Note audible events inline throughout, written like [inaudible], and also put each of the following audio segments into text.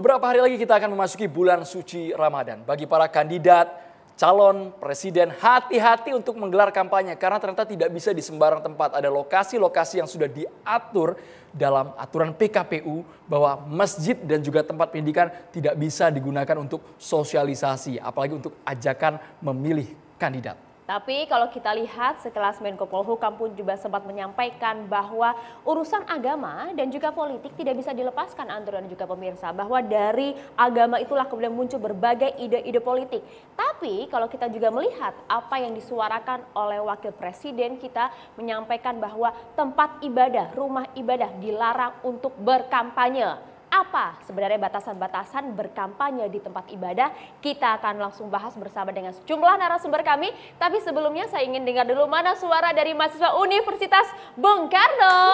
Beberapa hari lagi kita akan memasuki bulan suci Ramadan. Bagi para kandidat, calon, presiden, hati-hati untuk menggelar kampanye karena ternyata tidak bisa di sembarang tempat. Ada lokasi-lokasi yang sudah diatur dalam aturan PKPU bahwa masjid dan juga tempat pendidikan tidak bisa digunakan untuk sosialisasi, apalagi untuk ajakan memilih kandidat. Tapi kalau kita lihat sekelas Menko Polhukam pun juga sempat menyampaikan bahwa urusan agama dan juga politik tidak bisa dilepaskan Andro dan juga pemirsa bahwa dari agama itulah kemudian muncul berbagai ide-ide politik. Tapi kalau kita juga melihat apa yang disuarakan oleh wakil presiden kita menyampaikan bahwa tempat ibadah, rumah ibadah dilarang untuk berkampanye apa sebenarnya batasan-batasan berkampanye di tempat ibadah? Kita akan langsung bahas bersama dengan sejumlah narasumber kami. Tapi sebelumnya saya ingin dengar dulu mana suara dari mahasiswa Universitas Bung Karno.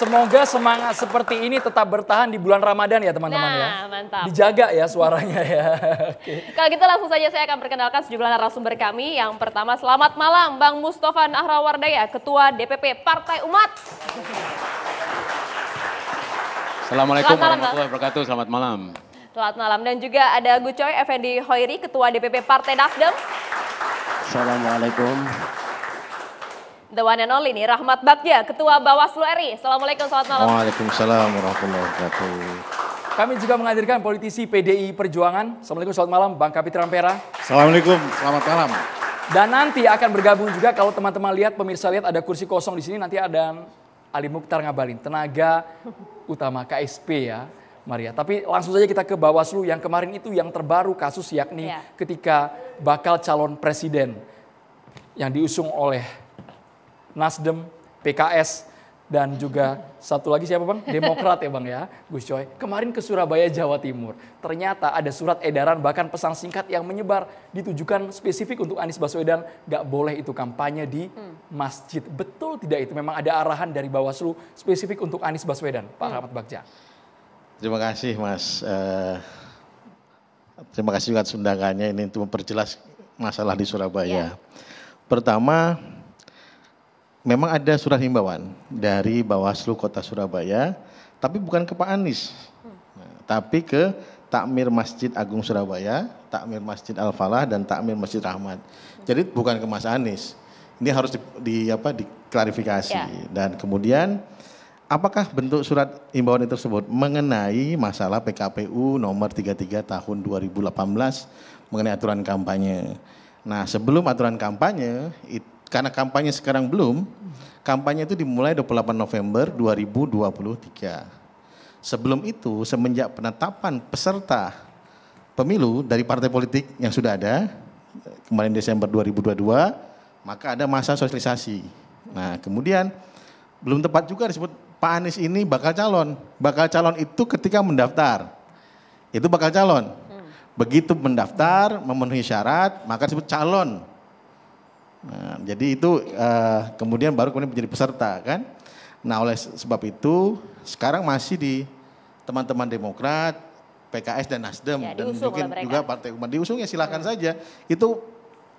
Semoga semangat seperti ini tetap bertahan di bulan Ramadan ya teman-teman ya. nah, ya. mantap. Dijaga ya suaranya ya. [laughs] okay. Kalau gitu langsung saja saya akan perkenalkan sejumlah narasumber kami. Yang pertama selamat malam Bang Mustafa Nahrawardaya, Ketua DPP Partai Umat. Assalamualaikum selamat warahmatullahi wabarakatuh. Selamat malam. Selamat malam dan juga ada Gucoy Effendi Hoiri, Ketua DPP Partai Nasdem. Assalamualaikum. The one and only nih, Rahmat Bagja, Ketua Bawaslu RI. Assalamualaikum, selamat malam. Waalaikumsalam warahmatullahi wabarakatuh. Kami juga menghadirkan politisi PDI Perjuangan. Assalamualaikum, selamat malam Bang Kapitra Rampera. Assalamualaikum, selamat malam. Dan nanti akan bergabung juga kalau teman-teman lihat, pemirsa lihat ada kursi kosong di sini, nanti ada Ali Mukhtar ngabalin, tenaga utama KSP ya. Maria. Tapi langsung saja kita ke Bawaslu yang kemarin itu yang terbaru kasus yakni ya. ketika bakal calon presiden yang diusung oleh Nasdem, PKS, dan juga satu lagi siapa bang? Demokrat ya bang ya, Gus Coy. Kemarin ke Surabaya, Jawa Timur. Ternyata ada surat edaran bahkan pesan singkat yang menyebar ditujukan spesifik untuk Anies Baswedan. Gak boleh itu kampanye di hmm. masjid. Betul tidak itu? Memang ada arahan dari Bawaslu spesifik untuk Anies Baswedan, Pak hmm. Rahmat Bagja. Terima kasih Mas. Uh, terima kasih juga sundangannya ini untuk memperjelas masalah di Surabaya. Yeah. Pertama, memang ada surat himbauan dari Bawaslu Kota Surabaya, tapi bukan ke Pak Anies, nah, tapi ke Takmir Masjid Agung Surabaya, Takmir Masjid Al Falah dan Takmir Masjid Rahmat. Jadi bukan ke Mas Anies. Ini harus di, di apa diklarifikasi ya. dan kemudian apakah bentuk surat himbauan tersebut mengenai masalah PKPU nomor 33 tahun 2018 mengenai aturan kampanye. Nah, sebelum aturan kampanye itu karena kampanye sekarang belum, kampanye itu dimulai 28 November 2023. Sebelum itu, semenjak penetapan peserta pemilu dari partai politik yang sudah ada, kemarin Desember 2022, maka ada masa sosialisasi. Nah, kemudian belum tepat juga disebut Pak Anies ini bakal calon. Bakal calon itu ketika mendaftar. Itu bakal calon. Hmm. Begitu mendaftar, memenuhi syarat, maka disebut calon. Nah, jadi itu uh, kemudian baru kemudian menjadi peserta kan. Nah oleh sebab itu sekarang masih di teman-teman Demokrat, PKS dan Nasdem ya, dan mungkin juga partai umat diusung ya silahkan hmm. saja. Itu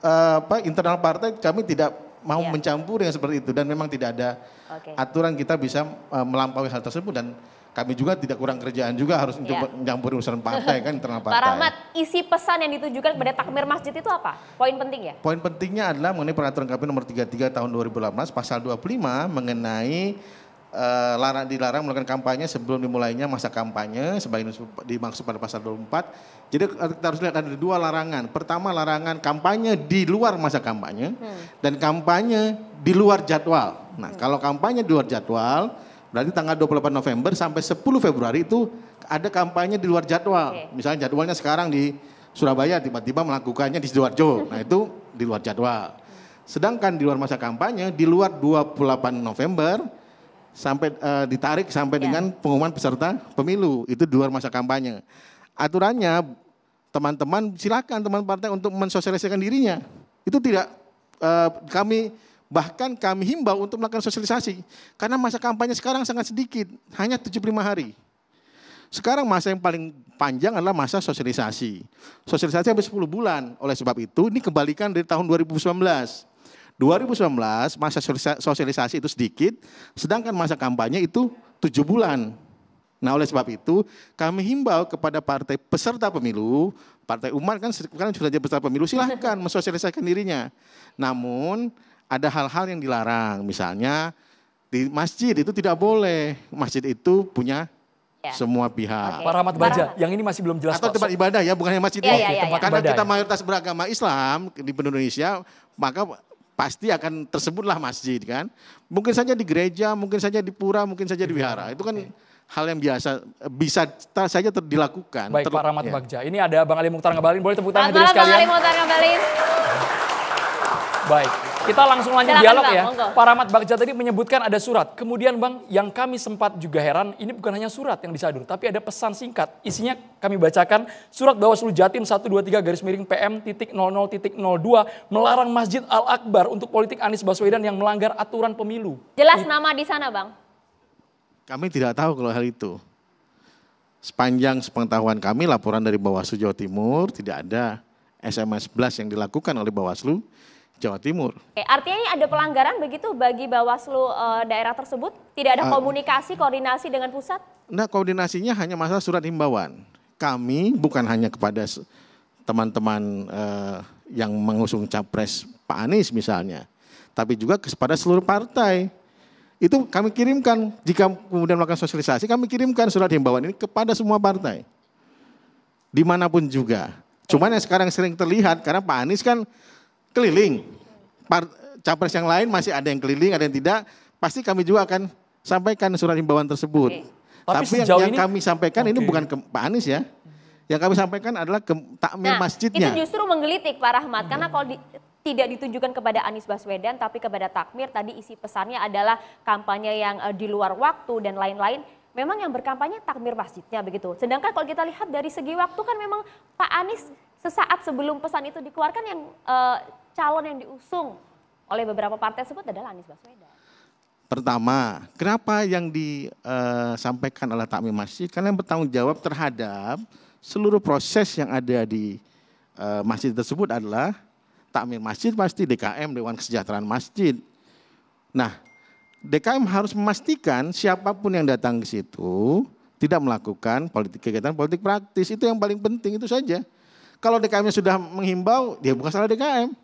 uh, apa internal partai kami tidak mau ya. mencampur yang seperti itu dan memang tidak ada okay. aturan kita bisa uh, melampaui hal tersebut dan kami juga tidak kurang kerjaan juga harus iya. mencoba yeah. urusan partai kan internal [laughs] partai. Pak Rahmat, isi pesan yang ditujukan kepada takmir masjid itu apa? Poin penting ya? Poin pentingnya adalah mengenai peraturan KPU nomor 33 tahun 2018 pasal 25 mengenai uh, larang dilarang melakukan kampanye sebelum dimulainya masa kampanye sebagai dimaksud pada pasal 24. Jadi eh, kita harus lihat ada dua larangan. Pertama larangan kampanye di luar masa kampanye hmm. dan kampanye di luar jadwal. Nah, hmm. kalau kampanye di luar jadwal Berarti tanggal 28 November sampai 10 Februari itu ada kampanye di luar jadwal. Okay. Misalnya jadwalnya sekarang di Surabaya tiba-tiba melakukannya di Sidoarjo. Nah, itu di luar jadwal. Sedangkan di luar masa kampanye di luar 28 November sampai uh, ditarik sampai yeah. dengan pengumuman peserta pemilu. Itu di luar masa kampanye. Aturannya teman-teman silakan teman partai untuk mensosialisasikan dirinya. Itu tidak uh, kami Bahkan kami himbau untuk melakukan sosialisasi karena masa kampanye sekarang sangat sedikit, hanya 75 hari. Sekarang masa yang paling panjang adalah masa sosialisasi. Sosialisasi habis 10 bulan. Oleh sebab itu ini kembalikan dari tahun 2019. 2019 masa sosialisasi itu sedikit, sedangkan masa kampanye itu 7 bulan. Nah oleh sebab itu kami himbau kepada partai peserta pemilu, partai umat kan sekarang sudah jadi peserta pemilu, silahkan [laughs] mensosialisasikan dirinya. Namun ada hal-hal yang dilarang. Misalnya di masjid itu tidak boleh. Masjid itu punya Ya. Semua pihak. Okay. Pak Rahmat Baja, yang ini masih belum jelas. Atau tempat ibadah ya, bukan yang masjid. Iya, ya, ya, ya, ya. Karena kita mayoritas beragama Islam di Indonesia, maka pasti akan tersebutlah masjid kan. Mungkin saja di gereja, mungkin saja di pura, mungkin saja di wihara. Itu kan okay hal yang biasa bisa saja ter, dilakukan. Baik ter, Pak Rahmat ya. Bagja, ini ada Bang Ali Mukhtar Ngabalin, boleh tepuk tangan diri sekalian. Bang Ali Mukhtar Ngabalin. Baik, kita langsung lanjut Silahkan dialog bang, ya. Monggo. Para Ahmad Bagja tadi menyebutkan ada surat. Kemudian Bang, yang kami sempat juga heran, ini bukan hanya surat yang disadur, tapi ada pesan singkat. Isinya kami bacakan, surat Bawaslu Jatim 123 garis miring PM titik melarang Masjid Al-Akbar untuk politik Anies Baswedan yang melanggar aturan pemilu. Jelas nama di sana Bang? Kami tidak tahu kalau hal itu. Sepanjang sepengetahuan kami, laporan dari Bawaslu Jawa Timur tidak ada SMS blast yang dilakukan oleh Bawaslu Jawa Timur. Oke, artinya ada pelanggaran begitu bagi Bawaslu e, daerah tersebut? Tidak ada ah. komunikasi, koordinasi dengan pusat? Nah, koordinasinya hanya masalah surat himbauan. Kami bukan hanya kepada teman-teman e, yang mengusung capres Pak Anies misalnya, tapi juga kepada seluruh partai. Itu kami kirimkan, jika kemudian melakukan sosialisasi, kami kirimkan surat himbauan ini kepada semua partai. Dimanapun juga. Cuman yang sekarang sering terlihat, karena Pak Anies kan keliling. Par, capres yang lain masih ada yang keliling, ada yang tidak. Pasti kami juga akan sampaikan surat himbauan tersebut. Okay. Tapi, Tapi yang, yang ini, kami sampaikan okay. ini bukan ke Pak Anies ya. Yang kami sampaikan adalah ke takmir nah, masjidnya. Itu justru menggelitik Pak Rahmat karena kalau di, tidak ditujukan kepada Anies Baswedan tapi kepada takmir tadi isi pesannya adalah kampanye yang uh, di luar waktu dan lain-lain. Memang yang berkampanye takmir masjidnya begitu. Sedangkan kalau kita lihat dari segi waktu kan memang Pak Anies sesaat sebelum pesan itu dikeluarkan yang uh, calon yang diusung oleh beberapa partai tersebut adalah Anies Baswedan? Pertama, kenapa yang disampaikan eh, oleh takmir Masjid? Karena yang bertanggung jawab terhadap seluruh proses yang ada di eh, masjid tersebut adalah Takmir Masjid pasti DKM, Dewan Kesejahteraan Masjid. Nah, DKM harus memastikan siapapun yang datang ke situ tidak melakukan politik kegiatan politik praktis. Itu yang paling penting, itu saja. Kalau dkm sudah menghimbau, dia bukan salah DKM.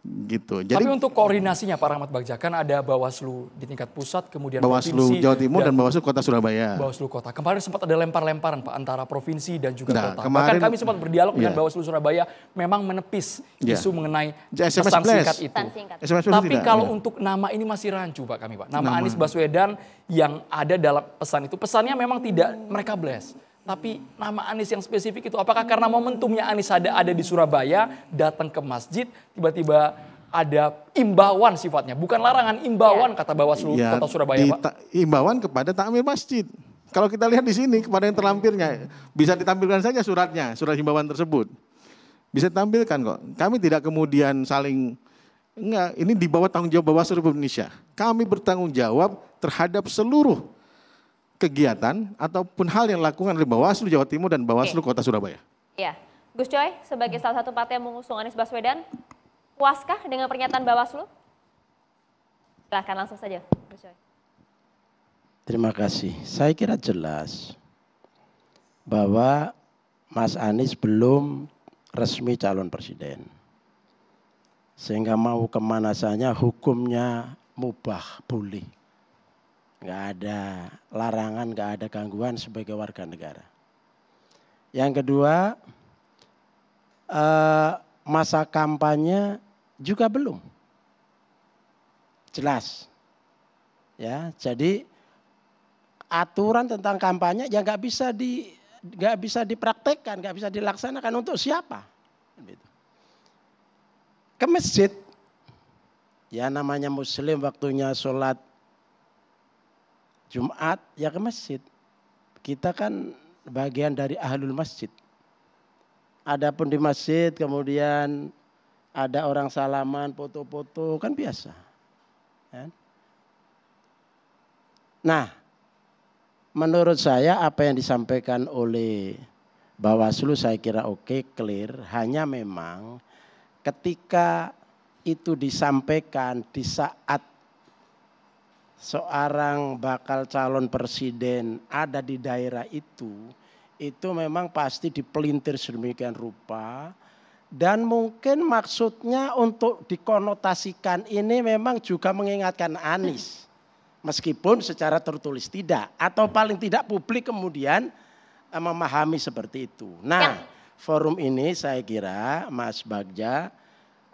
Gitu. Jadi, Tapi untuk koordinasinya Pak Rahmat Bagja kan ada Bawaslu di tingkat pusat, kemudian Bawaslu provinsi, Jawa Timur dan, dan Bawaslu Kota Surabaya. Bawaslu Kota. Kemarin sempat ada lempar-lemparan Pak antara provinsi dan juga nah, kota. Kemarin, Bahkan kami sempat berdialog yeah. dengan iya. Bawaslu Surabaya memang menepis yeah. isu mengenai SMS pesan plus. singkat itu. Singkat. Tapi tidak, kalau ya. untuk nama ini masih rancu Pak kami Pak. Nama, nama Anies Baswedan yang ada dalam pesan itu pesannya memang tidak mereka bless. Tapi nama Anies yang spesifik itu apakah karena momentumnya Anies ada ada di Surabaya, datang ke masjid, tiba-tiba ada imbauan sifatnya, bukan larangan, imbauan iya. kata Bawaslu ya, Kota Surabaya, di, Pak. Imbauan kepada takmir masjid. Kalau kita lihat di sini kepada yang terlampirnya, bisa ditampilkan saja suratnya, surat himbauan tersebut. Bisa ditampilkan kok. Kami tidak kemudian saling enggak, ini di bawah tanggung jawab Bawaslu Indonesia. Kami bertanggung jawab terhadap seluruh kegiatan ataupun hal yang dilakukan oleh Bawaslu Jawa Timur dan Bawaslu Kota Surabaya. Iya. Gus Coy, sebagai salah satu partai yang mengusung Anies Baswedan, puaskah dengan pernyataan Bawaslu? Silahkan langsung saja, Gus Coy. Terima kasih. Saya kira jelas bahwa Mas Anies belum resmi calon presiden. Sehingga mau kemana saja hukumnya mubah, boleh nggak ada larangan, nggak ada gangguan sebagai warga negara. Yang kedua, eh, masa kampanye juga belum jelas. Ya, jadi aturan tentang kampanye yang nggak bisa di nggak bisa dipraktekkan, nggak bisa dilaksanakan untuk siapa? Gitu. Ke masjid, ya namanya muslim waktunya sholat Jumat ya ke masjid. Kita kan bagian dari ahlul masjid. Adapun di masjid kemudian ada orang salaman, foto-foto kan biasa. Ya. Nah, menurut saya apa yang disampaikan oleh Bawaslu saya kira oke, okay, clear. Hanya memang ketika itu disampaikan di saat seorang bakal calon presiden ada di daerah itu, itu memang pasti dipelintir sedemikian rupa. Dan mungkin maksudnya untuk dikonotasikan ini memang juga mengingatkan Anies. Meskipun secara tertulis tidak. Atau paling tidak publik kemudian eh, memahami seperti itu. Nah ya. forum ini saya kira Mas Bagja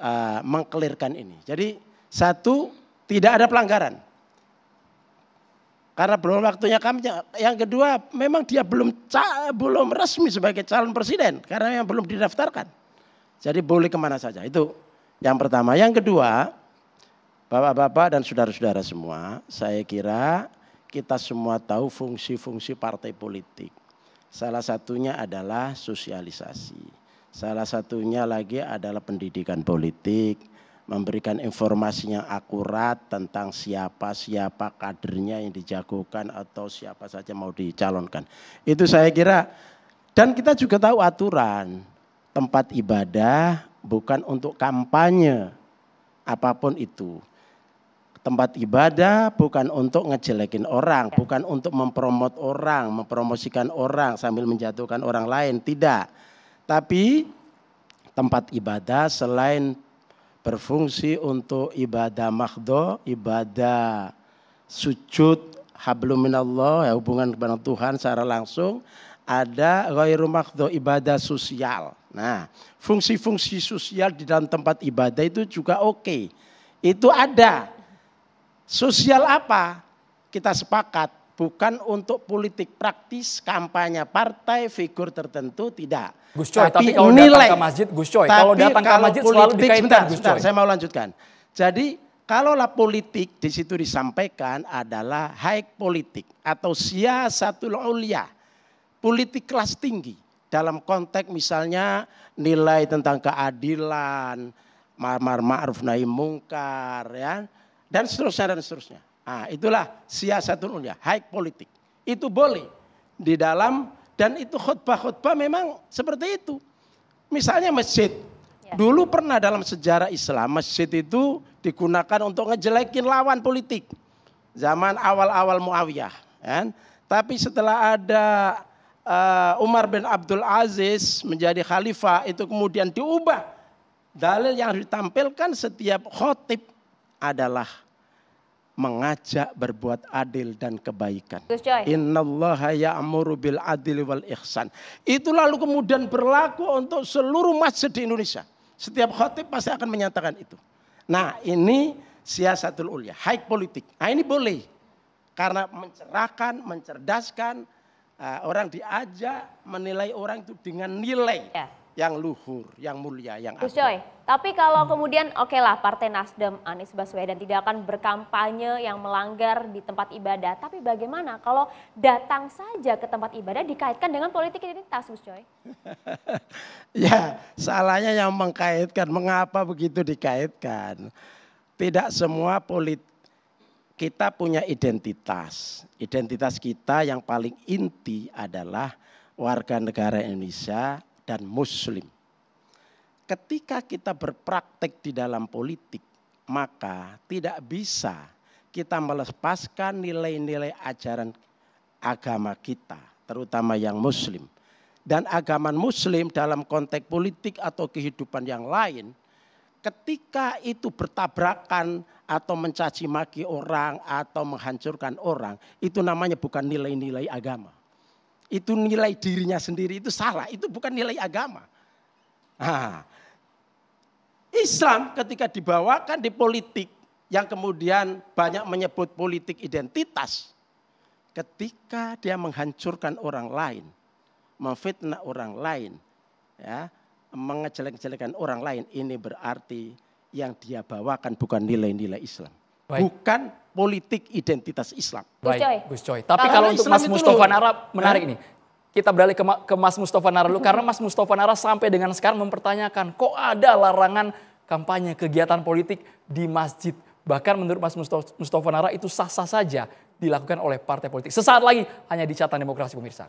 uh, mengkelirkan ini. Jadi satu tidak ada pelanggaran. Karena belum waktunya kami. Yang kedua, memang dia belum belum resmi sebagai calon presiden karena yang belum didaftarkan. Jadi boleh kemana saja. Itu yang pertama. Yang kedua, bapak-bapak dan saudara-saudara semua, saya kira kita semua tahu fungsi-fungsi partai politik. Salah satunya adalah sosialisasi. Salah satunya lagi adalah pendidikan politik memberikan informasi yang akurat tentang siapa-siapa kadernya yang dijagokan atau siapa saja mau dicalonkan. Itu saya kira dan kita juga tahu aturan tempat ibadah bukan untuk kampanye apapun itu. Tempat ibadah bukan untuk ngejelekin orang, ya. bukan untuk mempromot orang, mempromosikan orang sambil menjatuhkan orang lain, tidak. Tapi tempat ibadah selain berfungsi untuk ibadah makhdo, ibadah sujud habluminallah ya hubungan kepada Tuhan secara langsung ada ghairu makhdo ibadah sosial. Nah, fungsi-fungsi sosial di dalam tempat ibadah itu juga oke. Okay. Itu ada. Sosial apa? Kita sepakat bukan untuk politik praktis kampanye partai figur tertentu tidak. Gus Coy, tapi, tapi kalau datang ke masjid, Gus Coy, kalau datang kalau ke masjid politik, selalu dikaitkan sebentar, Gus Coy. Sebentar, saya mau lanjutkan. Jadi kalaulah politik di situ disampaikan adalah high politik atau siasatul ulia, politik kelas tinggi dalam konteks misalnya nilai tentang keadilan, marmar ma'ruf nahi mungkar ya dan seterusnya dan seterusnya. Nah, itulah siasatun ulia, high politik. Itu boleh di dalam dan itu khutbah-khutbah memang seperti itu. Misalnya masjid. Ya. Dulu pernah dalam sejarah Islam masjid itu digunakan untuk ngejelekin lawan politik. Zaman awal-awal Muawiyah. Kan? Tapi setelah ada uh, Umar bin Abdul Aziz menjadi khalifah itu kemudian diubah. Dalil yang ditampilkan setiap khotib adalah mengajak berbuat adil dan kebaikan. Innallaha ya'muru bil adil wal ihsan. Itu lalu kemudian berlaku untuk seluruh masjid di Indonesia. Setiap khotib pasti akan menyatakan itu. Nah, ini siasatul ulia, high politik. Nah, ini boleh. Karena mencerahkan, mencerdaskan, eh, orang diajak menilai orang itu dengan nilai. Yeah yang luhur, yang mulia, yang Gus Coy, tapi kalau kemudian oke okay lah Partai Nasdem Anies Baswedan tidak akan berkampanye yang melanggar di tempat ibadah. Tapi bagaimana kalau datang saja ke tempat ibadah dikaitkan dengan politik identitas Gus Coy? [laughs] ya salahnya yang mengkaitkan. Mengapa begitu dikaitkan? Tidak semua politik kita punya identitas. Identitas kita yang paling inti adalah warga negara Indonesia dan muslim. Ketika kita berpraktek di dalam politik, maka tidak bisa kita melepaskan nilai-nilai ajaran agama kita, terutama yang muslim. Dan agama muslim dalam konteks politik atau kehidupan yang lain, ketika itu bertabrakan atau mencaci maki orang atau menghancurkan orang, itu namanya bukan nilai-nilai agama itu nilai dirinya sendiri itu salah, itu bukan nilai agama. Nah, Islam ketika dibawakan di politik yang kemudian banyak menyebut politik identitas, ketika dia menghancurkan orang lain, memfitnah orang lain, ya, mengejelek-jelekan orang lain, ini berarti yang dia bawakan bukan nilai-nilai Islam, Baik. bukan politik identitas Islam. Baik, Gus Coy. Tapi kalau untuk Mas Mustafa Nara menarik ini. Kita beralih ke, ma ke Mas Mustafa Nara dulu karena Mas Mustafa Nara sampai dengan sekarang mempertanyakan kok ada larangan kampanye kegiatan politik di masjid. Bahkan menurut Mas Mustafa Nara itu sah-sah saja dilakukan oleh partai politik. Sesaat lagi hanya di catatan demokrasi pemirsa.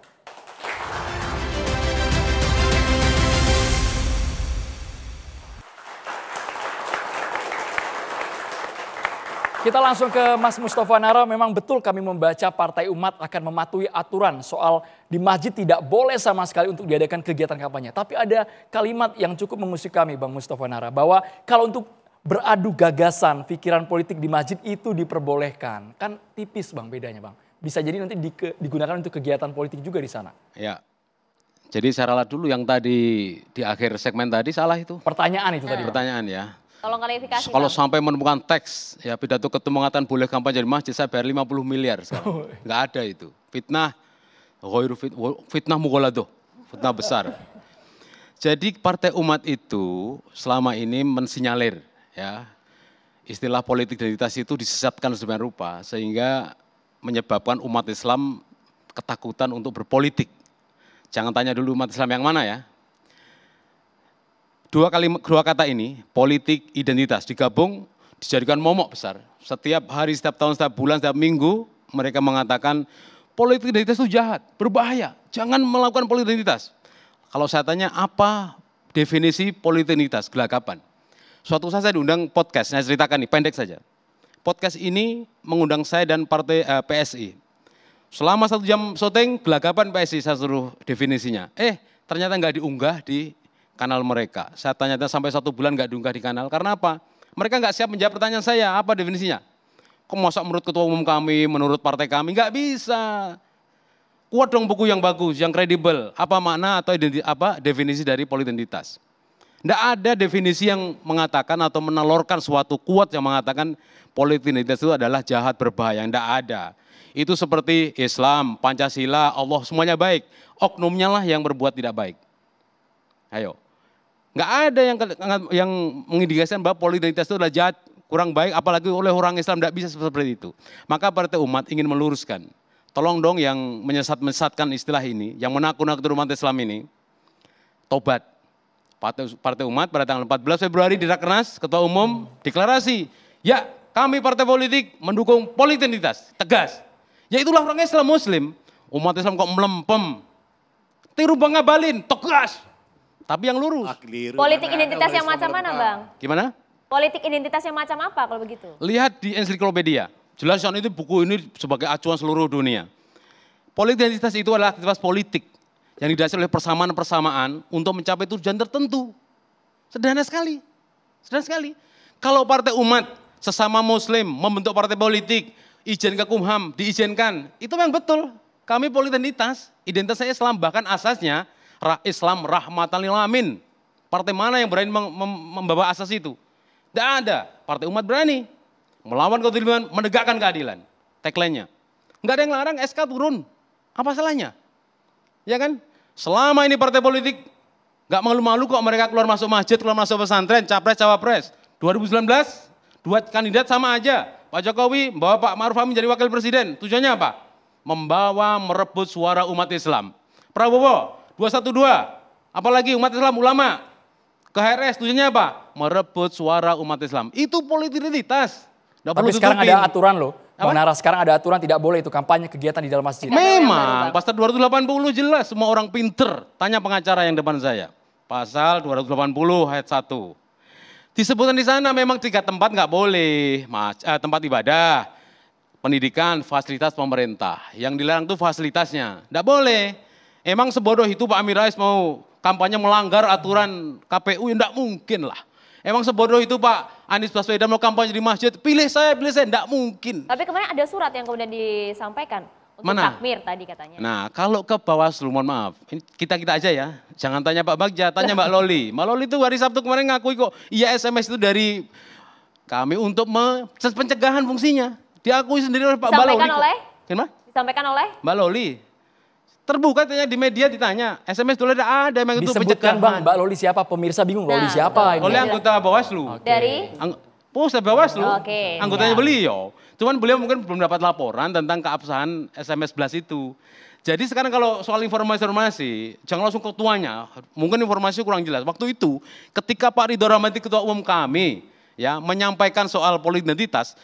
Kita langsung ke Mas Mustafa Nara. Memang betul kami membaca Partai Umat akan mematuhi aturan soal di masjid tidak boleh sama sekali untuk diadakan kegiatan kampanye. Tapi ada kalimat yang cukup mengusik kami Bang Mustafa Nara. Bahwa kalau untuk beradu gagasan, pikiran politik di masjid itu diperbolehkan. Kan tipis Bang bedanya Bang. Bisa jadi nanti digunakan untuk kegiatan politik juga di sana. Ya, jadi saya ralat dulu yang tadi di akhir segmen tadi salah itu. Pertanyaan itu tadi. Pertanyaan ya. Tolong klarifikasi. Kalau sampai menemukan teks ya pidato ketua mengatakan boleh kampanye di masjid saya bayar 50 miliar. Enggak oh, iya. ada itu. Fitnah fitnah mughalado, fitnah besar. Jadi partai umat itu selama ini mensinyalir ya istilah politik identitas itu disesatkan sedemikian rupa sehingga menyebabkan umat Islam ketakutan untuk berpolitik. Jangan tanya dulu umat Islam yang mana ya, Dua kali dua kata ini, politik, identitas digabung dijadikan momok besar. Setiap hari, setiap tahun, setiap bulan, setiap minggu mereka mengatakan politik identitas itu jahat, berbahaya. Jangan melakukan politik identitas. Kalau saya tanya apa definisi politik identitas, gelagapan. Suatu saat saya diundang podcast, saya ceritakan nih, pendek saja. Podcast ini mengundang saya dan partai eh, PSI. Selama satu jam syuting, gelagapan PSI saya suruh definisinya. Eh, ternyata nggak diunggah di kanal mereka. Saya tanya tanya sampai satu bulan nggak diunggah di kanal. Karena apa? Mereka nggak siap menjawab pertanyaan saya. Apa definisinya? Kok masa menurut ketua umum kami, menurut partai kami? Nggak bisa. Kuat dong buku yang bagus, yang kredibel. Apa makna atau identi, apa definisi dari politentitas? Tidak ada definisi yang mengatakan atau menelorkan suatu kuat yang mengatakan politentitas itu adalah jahat berbahaya. Tidak ada. Itu seperti Islam, Pancasila, Allah semuanya baik. Oknumnya lah yang berbuat tidak baik. Ayo, Nggak ada yang yang mengindikasikan bahwa politik itu adalah jahat, kurang baik, apalagi oleh orang Islam tidak bisa seperti itu. Maka partai umat ingin meluruskan. Tolong dong yang menyesat-mesatkan istilah ini, yang menakut-nakuti umat Islam ini, tobat. Partai, partai umat pada tanggal 14 Februari di Rakernas, Ketua Umum deklarasi, ya kami partai politik mendukung identitas tegas. Ya itulah orang Islam Muslim, umat Islam kok melempem, tiru bangga balin, tegas, tapi yang lurus. Ah, keliru. Politik identitas yang macam mana, Bang? Gimana? Politik identitas yang macam apa kalau begitu? Lihat di ensiklopedia. soal kan itu buku ini sebagai acuan seluruh dunia. Politik identitas itu adalah aktivitas politik yang didasari oleh persamaan-persamaan untuk mencapai tujuan tertentu. Sederhana sekali. Sederhana sekali. Kalau partai umat sesama muslim membentuk partai politik, izin ke Kumham diizinkan, itu memang betul. Kami politik identitas, identitas saya Islam bahkan asasnya Rah Islam rahmatan lil alamin. Partai mana yang berani membawa asas itu? Tidak ada. Partai umat berani melawan kezaliman, menegakkan keadilan. Tagline-nya. Enggak ada yang larang SK turun. Apa salahnya? Ya kan? Selama ini partai politik enggak malu-malu kok mereka keluar masuk masjid, keluar masuk pesantren, capres, cawapres. 2019 dua kandidat sama aja. Pak Jokowi membawa Pak Maruf Amin jadi wakil presiden. Tujuannya apa? Membawa merebut suara umat Islam. Prabowo 212. Apalagi umat Islam ulama. ke HRS tujuannya apa? Merebut suara umat Islam. Itu identitas. Tidak Tapi sekarang tutupin. ada aturan loh. Apa? Bang Nara, sekarang ada aturan tidak boleh itu kampanye kegiatan di dalam masjid. Memang, pasal 280 jelas semua orang pinter. Tanya pengacara yang depan saya. Pasal 280 ayat 1. Disebutkan di sana memang tiga tempat nggak boleh. Mas, eh, tempat ibadah, pendidikan, fasilitas pemerintah. Yang dilarang itu fasilitasnya. tidak boleh. Emang sebodoh itu Pak Amin Rais mau kampanye melanggar aturan KPU? Ya Tidak mungkin lah. Emang sebodoh itu Pak Anies Baswedan mau kampanye di masjid, pilih saya, pilih saya, tidak mungkin. Tapi kemarin ada surat yang kemudian disampaikan untuk Mana? takmir tadi katanya. Nah kalau ke Bawaslu, mohon maaf, kita-kita aja ya. Jangan tanya Pak Bagja, tanya Mbak Loli. [laughs] Mbak Loli itu hari Sabtu kemarin ngakui kok, iya SMS itu dari kami untuk pencegahan fungsinya. Diakui sendiri oleh Pak Mbak Loli. Oleh? Kenapa? Disampaikan oleh? Mbak Loli terbuka tanya di media ditanya SMS dulu ada ah, ada emang itu pencegahan bang Mbak Loli siapa pemirsa bingung nah, Loli siapa ini Loli anggota Bawaslu okay. dari Ang pusat Bawaslu okay, anggotanya yeah. beliau cuman beliau mungkin belum dapat laporan tentang keabsahan SMS belas itu jadi sekarang kalau soal informasi-informasi, jangan langsung ke tuanya. Mungkin informasi kurang jelas. Waktu itu ketika Pak Ridho Ramadi Ketua Umum kami ya menyampaikan soal politik identitas,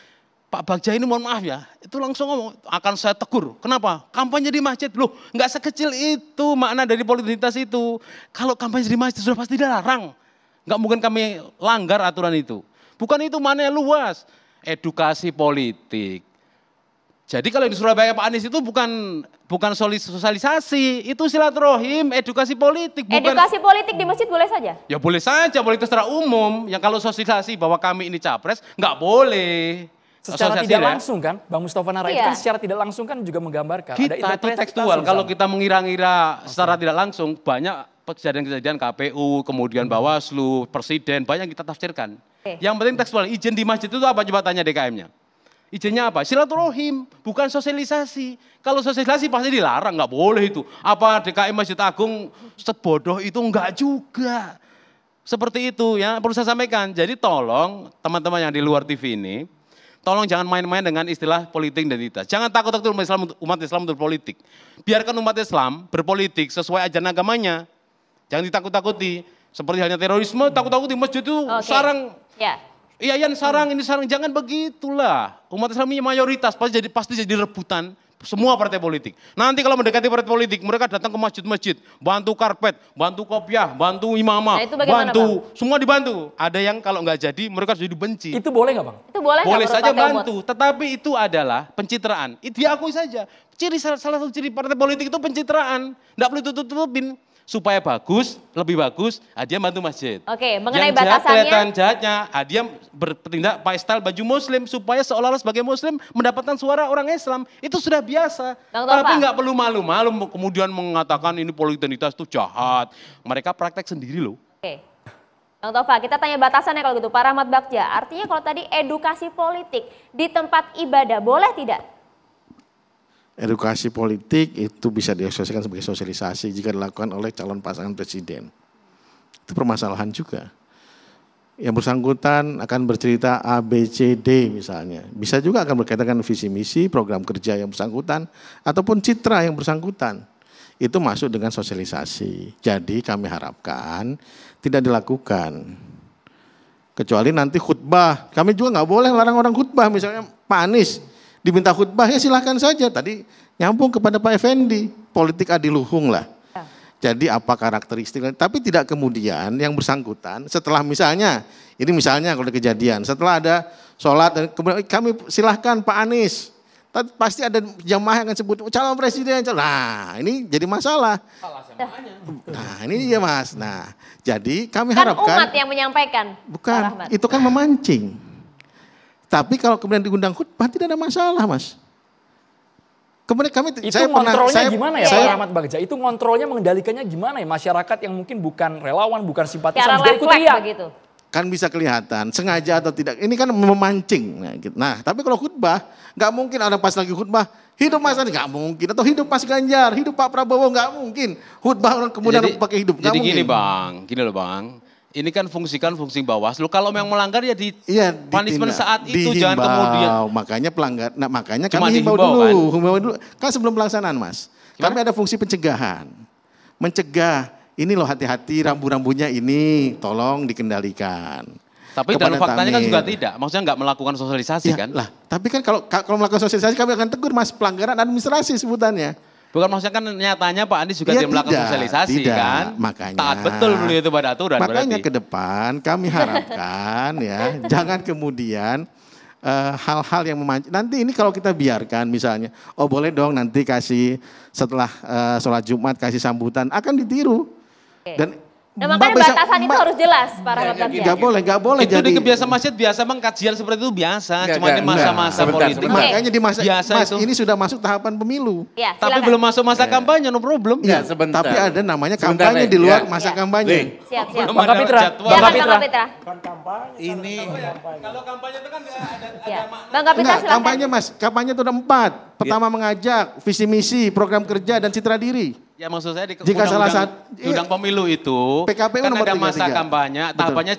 Pak Bagja ini mohon maaf ya, itu langsung ngomong akan saya tegur. Kenapa? Kampanye di masjid loh, nggak sekecil itu makna dari politik itu. Kalau kampanye di masjid sudah pasti dilarang. Nggak mungkin kami langgar aturan itu. Bukan itu mana yang luas, edukasi politik. Jadi kalau di Surabaya Pak Anies itu bukan bukan sosialisasi, itu silaturahim, edukasi politik. Bukan, edukasi politik di masjid boleh saja? Ya boleh saja, politik secara umum. Yang kalau sosialisasi bahwa kami ini capres, nggak boleh secara tidak ya? langsung kan Bang Mustafa Nara iya. itu kan secara tidak langsung kan juga menggambarkan kita ada itu tekstual kalau kita mengira-ngira okay. secara tidak langsung banyak kejadian-kejadian KPU kemudian Bawaslu Presiden banyak kita tafsirkan okay. yang penting tekstual izin di masjid itu apa coba tanya DKM-nya izinnya apa? Silaturahim, bukan sosialisasi. Kalau sosialisasi pasti dilarang, nggak boleh itu. Apa DKM Masjid Agung sebodoh itu nggak juga. Seperti itu ya, perlu saya sampaikan. Jadi tolong teman-teman yang di luar TV ini, Tolong jangan main-main dengan istilah politik dan identitas. Jangan takut takut umat Islam, umat Islam untuk politik. Biarkan umat Islam berpolitik sesuai ajaran agamanya. Jangan ditakut-takuti. Seperti halnya terorisme, takut-takuti masjid itu okay. sarang. Yeah. Iya, sarang ini sarang. Jangan begitulah. Umat Islam ini mayoritas pasti jadi pasti jadi rebutan semua partai politik. Nanti kalau mendekati partai politik, mereka datang ke masjid-masjid, bantu karpet, bantu kopiah, bantu imamah, nah, bantu, bang? semua dibantu. Ada yang kalau nggak jadi, mereka sudah dibenci. Itu boleh nggak bang? Itu boleh. Boleh saja bantu, umur? tetapi itu adalah pencitraan. Itu diakui saja. Ciri salah satu ciri partai politik itu pencitraan. Nggak perlu tutup-tutupin supaya bagus, lebih bagus, ah bantu masjid. Oke, mengenai yang batasannya. Jahat, kelihatan jahatnya, ah bertindak pakai style baju muslim supaya seolah-olah sebagai muslim mendapatkan suara orang Islam. Itu sudah biasa. Bang Tapi nggak perlu malu-malu kemudian mengatakan ini politenitas itu jahat. Mereka praktek sendiri loh. Oke. Bang Tova, kita tanya batasannya kalau gitu. Pak Rahmat Bagja, artinya kalau tadi edukasi politik di tempat ibadah boleh tidak? Edukasi politik itu bisa diasosiasikan sebagai sosialisasi jika dilakukan oleh calon pasangan presiden. Itu permasalahan juga. Yang bersangkutan akan bercerita A, B, C, D misalnya. Bisa juga akan berkaitan dengan visi misi, program kerja yang bersangkutan, ataupun citra yang bersangkutan. Itu masuk dengan sosialisasi. Jadi kami harapkan tidak dilakukan kecuali nanti khutbah. Kami juga nggak boleh larang orang khutbah, misalnya Pak Anies diminta khutbah ya silahkan saja. Tadi nyambung kepada Pak Effendi, politik adiluhung lah. Ya. Jadi apa karakteristiknya tapi tidak kemudian yang bersangkutan setelah misalnya, ini misalnya kalau ada kejadian, setelah ada sholat, dan kemudian kami silahkan Pak Anies, pasti ada jamaah yang akan sebut calon presiden, calon. nah ini jadi masalah. Nah. nah ini dia mas, nah jadi kami kan harapkan. umat yang menyampaikan. Bukan, itu kan memancing. Tapi kalau kemudian diundang khutbah tidak ada masalah, Mas. Kemudian kami itu saya kontrolnya pernah, saya, gimana ya saya, Pak Rahmat Bagja? Itu kontrolnya mengendalikannya gimana ya masyarakat yang mungkin bukan relawan, bukan simpatisan juga ikut teriak. Begitu. Kan bisa kelihatan sengaja atau tidak. Ini kan memancing. Nah, nah tapi kalau khutbah nggak mungkin ada pas lagi khutbah hidup Mas Anies nggak mungkin atau hidup Mas Ganjar, hidup Pak Prabowo nggak mungkin. Khutbah orang kemudian jadi, pakai hidup nggak mungkin. Jadi gini Bang, gini loh Bang ini kan fungsikan fungsi Bawaslu. Kalau yang melanggar ya di ya, punishment saat itu dihimbau. jangan kemudian. Makanya pelanggar nah makanya Cuma kami himbau dulu, kan? himbau dulu. Kan sebelum pelaksanaan, Mas. Gimana? Kami ada fungsi pencegahan. Mencegah ini loh hati-hati rambu-rambunya ini tolong dikendalikan. Tapi dalam faktanya Tamir. kan juga tidak. Maksudnya nggak melakukan sosialisasi ya, kan? Lah, tapi kan kalau kalau melakukan sosialisasi kami akan tegur Mas pelanggaran administrasi sebutannya. Bukan maksudnya kan nyatanya Pak Andi juga ya, tidak melakukan sosialisasi tidak. kan. Makanya. Taat betul beliau itu pada aturan Makanya berarti. ke depan kami harapkan ya [laughs] jangan kemudian eh, hal-hal uh, yang memancing. Nanti ini kalau kita biarkan misalnya, oh boleh dong nanti kasih setelah uh, sholat Jumat kasih sambutan, akan ditiru. Okay. Dan Nah, makanya bisa, batasan itu harus jelas para kapten. Gak, gak boleh, gak boleh. Itu jadi, di kebiasaan masjid biasa bang kajian seperti itu biasa. Gak, Cuma di masa-masa politik. Sebentar. Makanya di masa biasa mas, itu. ini sudah masuk tahapan pemilu. Ya, Tapi belum masuk masa ya. kampanye, no problem. Ya, sebentar. Tapi ada namanya kampanye sebentar, di luar ya. masa ya. kampanye. Siap, Siap, siap. Bang Kapitra. Bang Kapitra. Bang kampanye. Ini. Ya? Kalau kampanye itu kan ada, ada ya. makna. Bang Kapitra Kampanye mas, kampanye itu ada empat. Pertama ya. mengajak, visi misi, program kerja, dan citra diri. Ya maksud saya di Jika undang, salah satu undang pemilu itu PKPU kan ada masa 33. kampanye, Betul.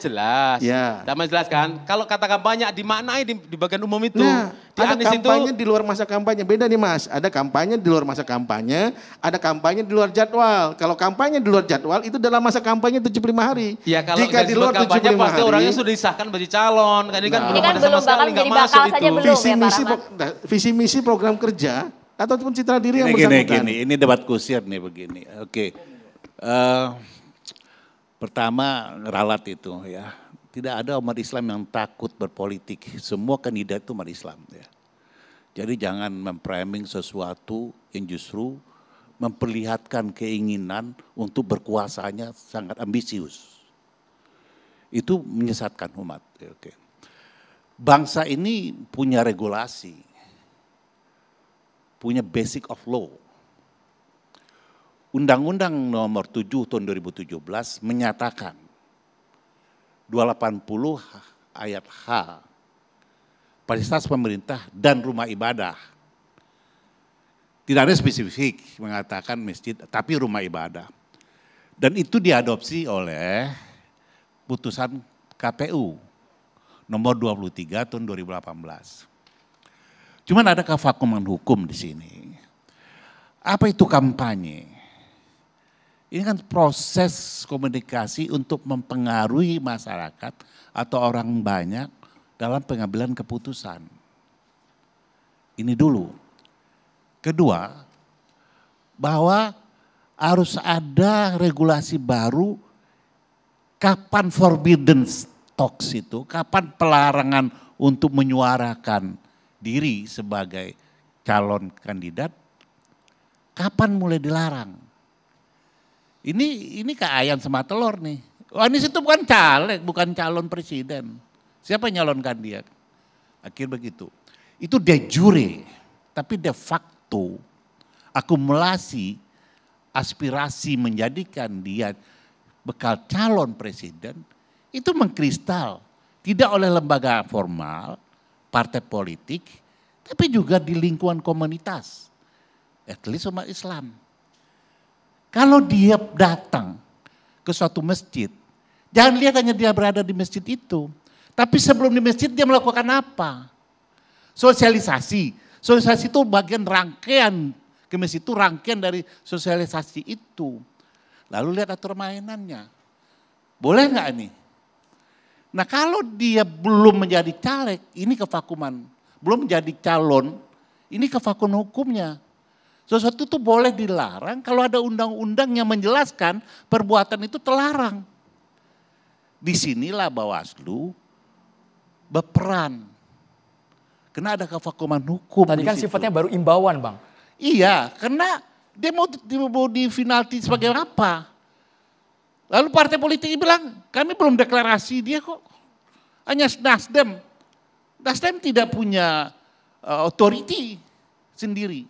jelas. Ya. Tahapannya jelas kan? Kalau kata kampanye dimaknai di, di bagian umum itu. Nah, di ada Anies kampanye itu, di luar masa kampanye. Beda nih Mas. Ada kampanye di luar masa kampanye, ada kampanye di luar jadwal. Kalau kampanye di luar jadwal itu dalam masa kampanye 75 hari. Ya, kalau Jika di luar kampanye 75 pasti hari, orangnya sudah disahkan menjadi calon. Kan ini kan nah. belum ini kan ada sama sekali, jadi bakal ya, visi misi, pro, nah, visi misi program kerja ataupun citra diri ini, yang bersangkutan? Gini, gini, ini debat kusir nih begini. Oke. Okay. Uh, eh, pertama ralat itu ya. Tidak ada umat Islam yang takut berpolitik. Semua kandidat itu umat Islam ya. Jadi jangan mempriming sesuatu yang justru memperlihatkan keinginan untuk berkuasanya sangat ambisius. Itu menyesatkan umat. Ya, oke. Bangsa ini punya regulasi punya basic of law. Undang-Undang nomor 7 tahun 2017 menyatakan 280 ayat H fasilitas pemerintah dan rumah ibadah. Tidak ada spesifik mengatakan masjid, tapi rumah ibadah. Dan itu diadopsi oleh putusan KPU nomor 23 tahun 2018. Cuman ada kevakuman hukum di sini. Apa itu kampanye? Ini kan proses komunikasi untuk mempengaruhi masyarakat atau orang banyak dalam pengambilan keputusan. Ini dulu. Kedua, bahwa harus ada regulasi baru kapan forbidden talks itu, kapan pelarangan untuk menyuarakan diri sebagai calon kandidat, kapan mulai dilarang? Ini ini kayak ayam sama telur nih. Oh, ini situ bukan caleg, bukan calon presiden. Siapa yang nyalonkan dia? Akhir begitu. Itu de jure, tapi de facto akumulasi aspirasi menjadikan dia bekal calon presiden itu mengkristal tidak oleh lembaga formal partai politik, tapi juga di lingkungan komunitas. At least umat Islam. Kalau dia datang ke suatu masjid, jangan lihat hanya dia berada di masjid itu. Tapi sebelum di masjid dia melakukan apa? Sosialisasi. Sosialisasi itu bagian rangkaian. Ke masjid itu rangkaian dari sosialisasi itu. Lalu lihat atur mainannya. Boleh nggak nih? Nah kalau dia belum menjadi caleg, ini kevakuman. Belum menjadi calon, ini kevakuman hukumnya. Sesuatu itu boleh dilarang kalau ada undang-undang yang menjelaskan perbuatan itu terlarang. Disinilah Bawaslu berperan. Karena ada kevakuman hukum. Tadi kan sifatnya baru imbauan Bang. Iya, karena dia mau, dia mau final sebagai apa? Lalu partai politik bilang, kami belum deklarasi dia kok. Hanya Nasdem. Nasdem tidak punya uh, authority sendiri.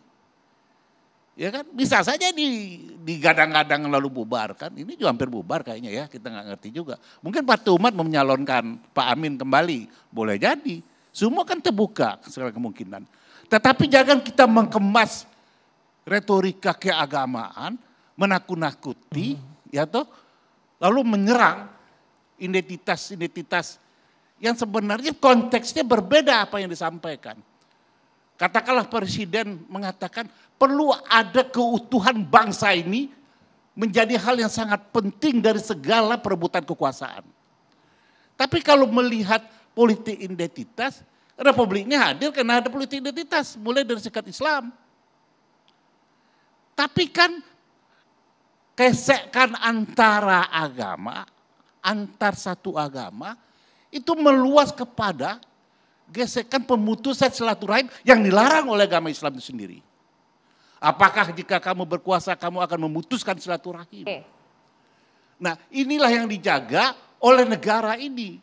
Ya kan? Bisa saja di digadang-gadang lalu bubar kan. Ini juga hampir bubar kayaknya ya, kita nggak ngerti juga. Mungkin partai umat menyalonkan Pak Amin kembali, boleh jadi. Semua kan terbuka segala kemungkinan. Tetapi jangan kita mengemas retorika keagamaan, menakut-nakuti, hmm. ya toh lalu menyerang identitas-identitas yang sebenarnya konteksnya berbeda apa yang disampaikan. Katakanlah presiden mengatakan perlu ada keutuhan bangsa ini menjadi hal yang sangat penting dari segala perebutan kekuasaan. Tapi kalau melihat politik identitas, republiknya hadir karena ada politik identitas, mulai dari sekat Islam. Tapi kan kesekan antara agama, antar satu agama, itu meluas kepada gesekan pemutusan silaturahim yang dilarang oleh agama Islam itu sendiri. Apakah jika kamu berkuasa kamu akan memutuskan silaturahim? Nah inilah yang dijaga oleh negara ini.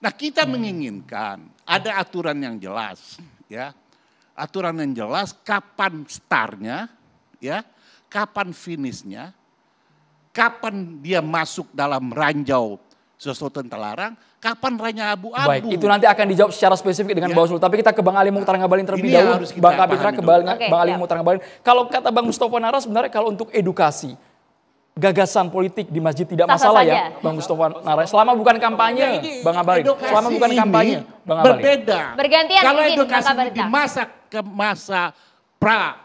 Nah kita hmm. menginginkan ada aturan yang jelas, ya aturan yang jelas kapan startnya, ya kapan finishnya, kapan dia masuk dalam ranjau sesuatu yang terlarang, kapan ranya abu-abu. Baik, itu nanti akan dijawab secara spesifik dengan ya. Bawaslu. Tapi kita ke Bang Ali Mukhtar Ngabalin terlebih dahulu. Bang Kapitra ke Bang, okay, Bang Ali ya. Ngabalin. Kalau kata Bang Mustafa Nara sebenarnya kalau untuk edukasi, gagasan politik di masjid tidak Tata masalah ya, saja. ya, Bang Mustafa Nara. Selama bukan kampanye, ini, Bang Abalin. Selama bukan kampanye, Bang Abalin. Berbeda. Bergantian Kalau edukasi di masa ke masa pra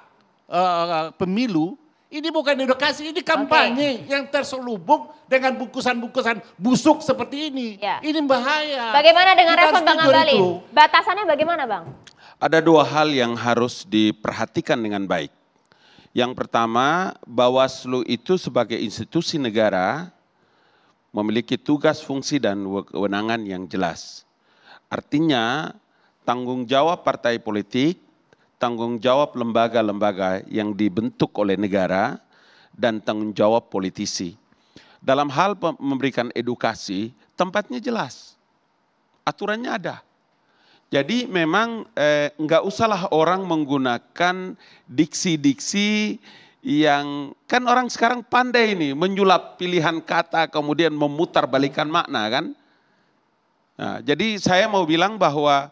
uh, pemilu, ini bukan edukasi, ini kampanye okay. yang terselubung dengan bungkusan-bungkusan busuk seperti ini. Ya. Ini bahaya. Bagaimana dengan respon Bang Abalin? Batasannya bagaimana Bang? Ada dua hal yang harus diperhatikan dengan baik. Yang pertama, Bawaslu itu sebagai institusi negara memiliki tugas, fungsi, dan kewenangan yang jelas. Artinya, tanggung jawab partai politik tanggung jawab lembaga-lembaga yang dibentuk oleh negara dan tanggung jawab politisi. Dalam hal memberikan edukasi, tempatnya jelas, aturannya ada. Jadi memang eh, usahlah orang menggunakan diksi-diksi yang kan orang sekarang pandai ini menyulap pilihan kata kemudian memutar balikan makna kan. Nah, jadi saya mau bilang bahwa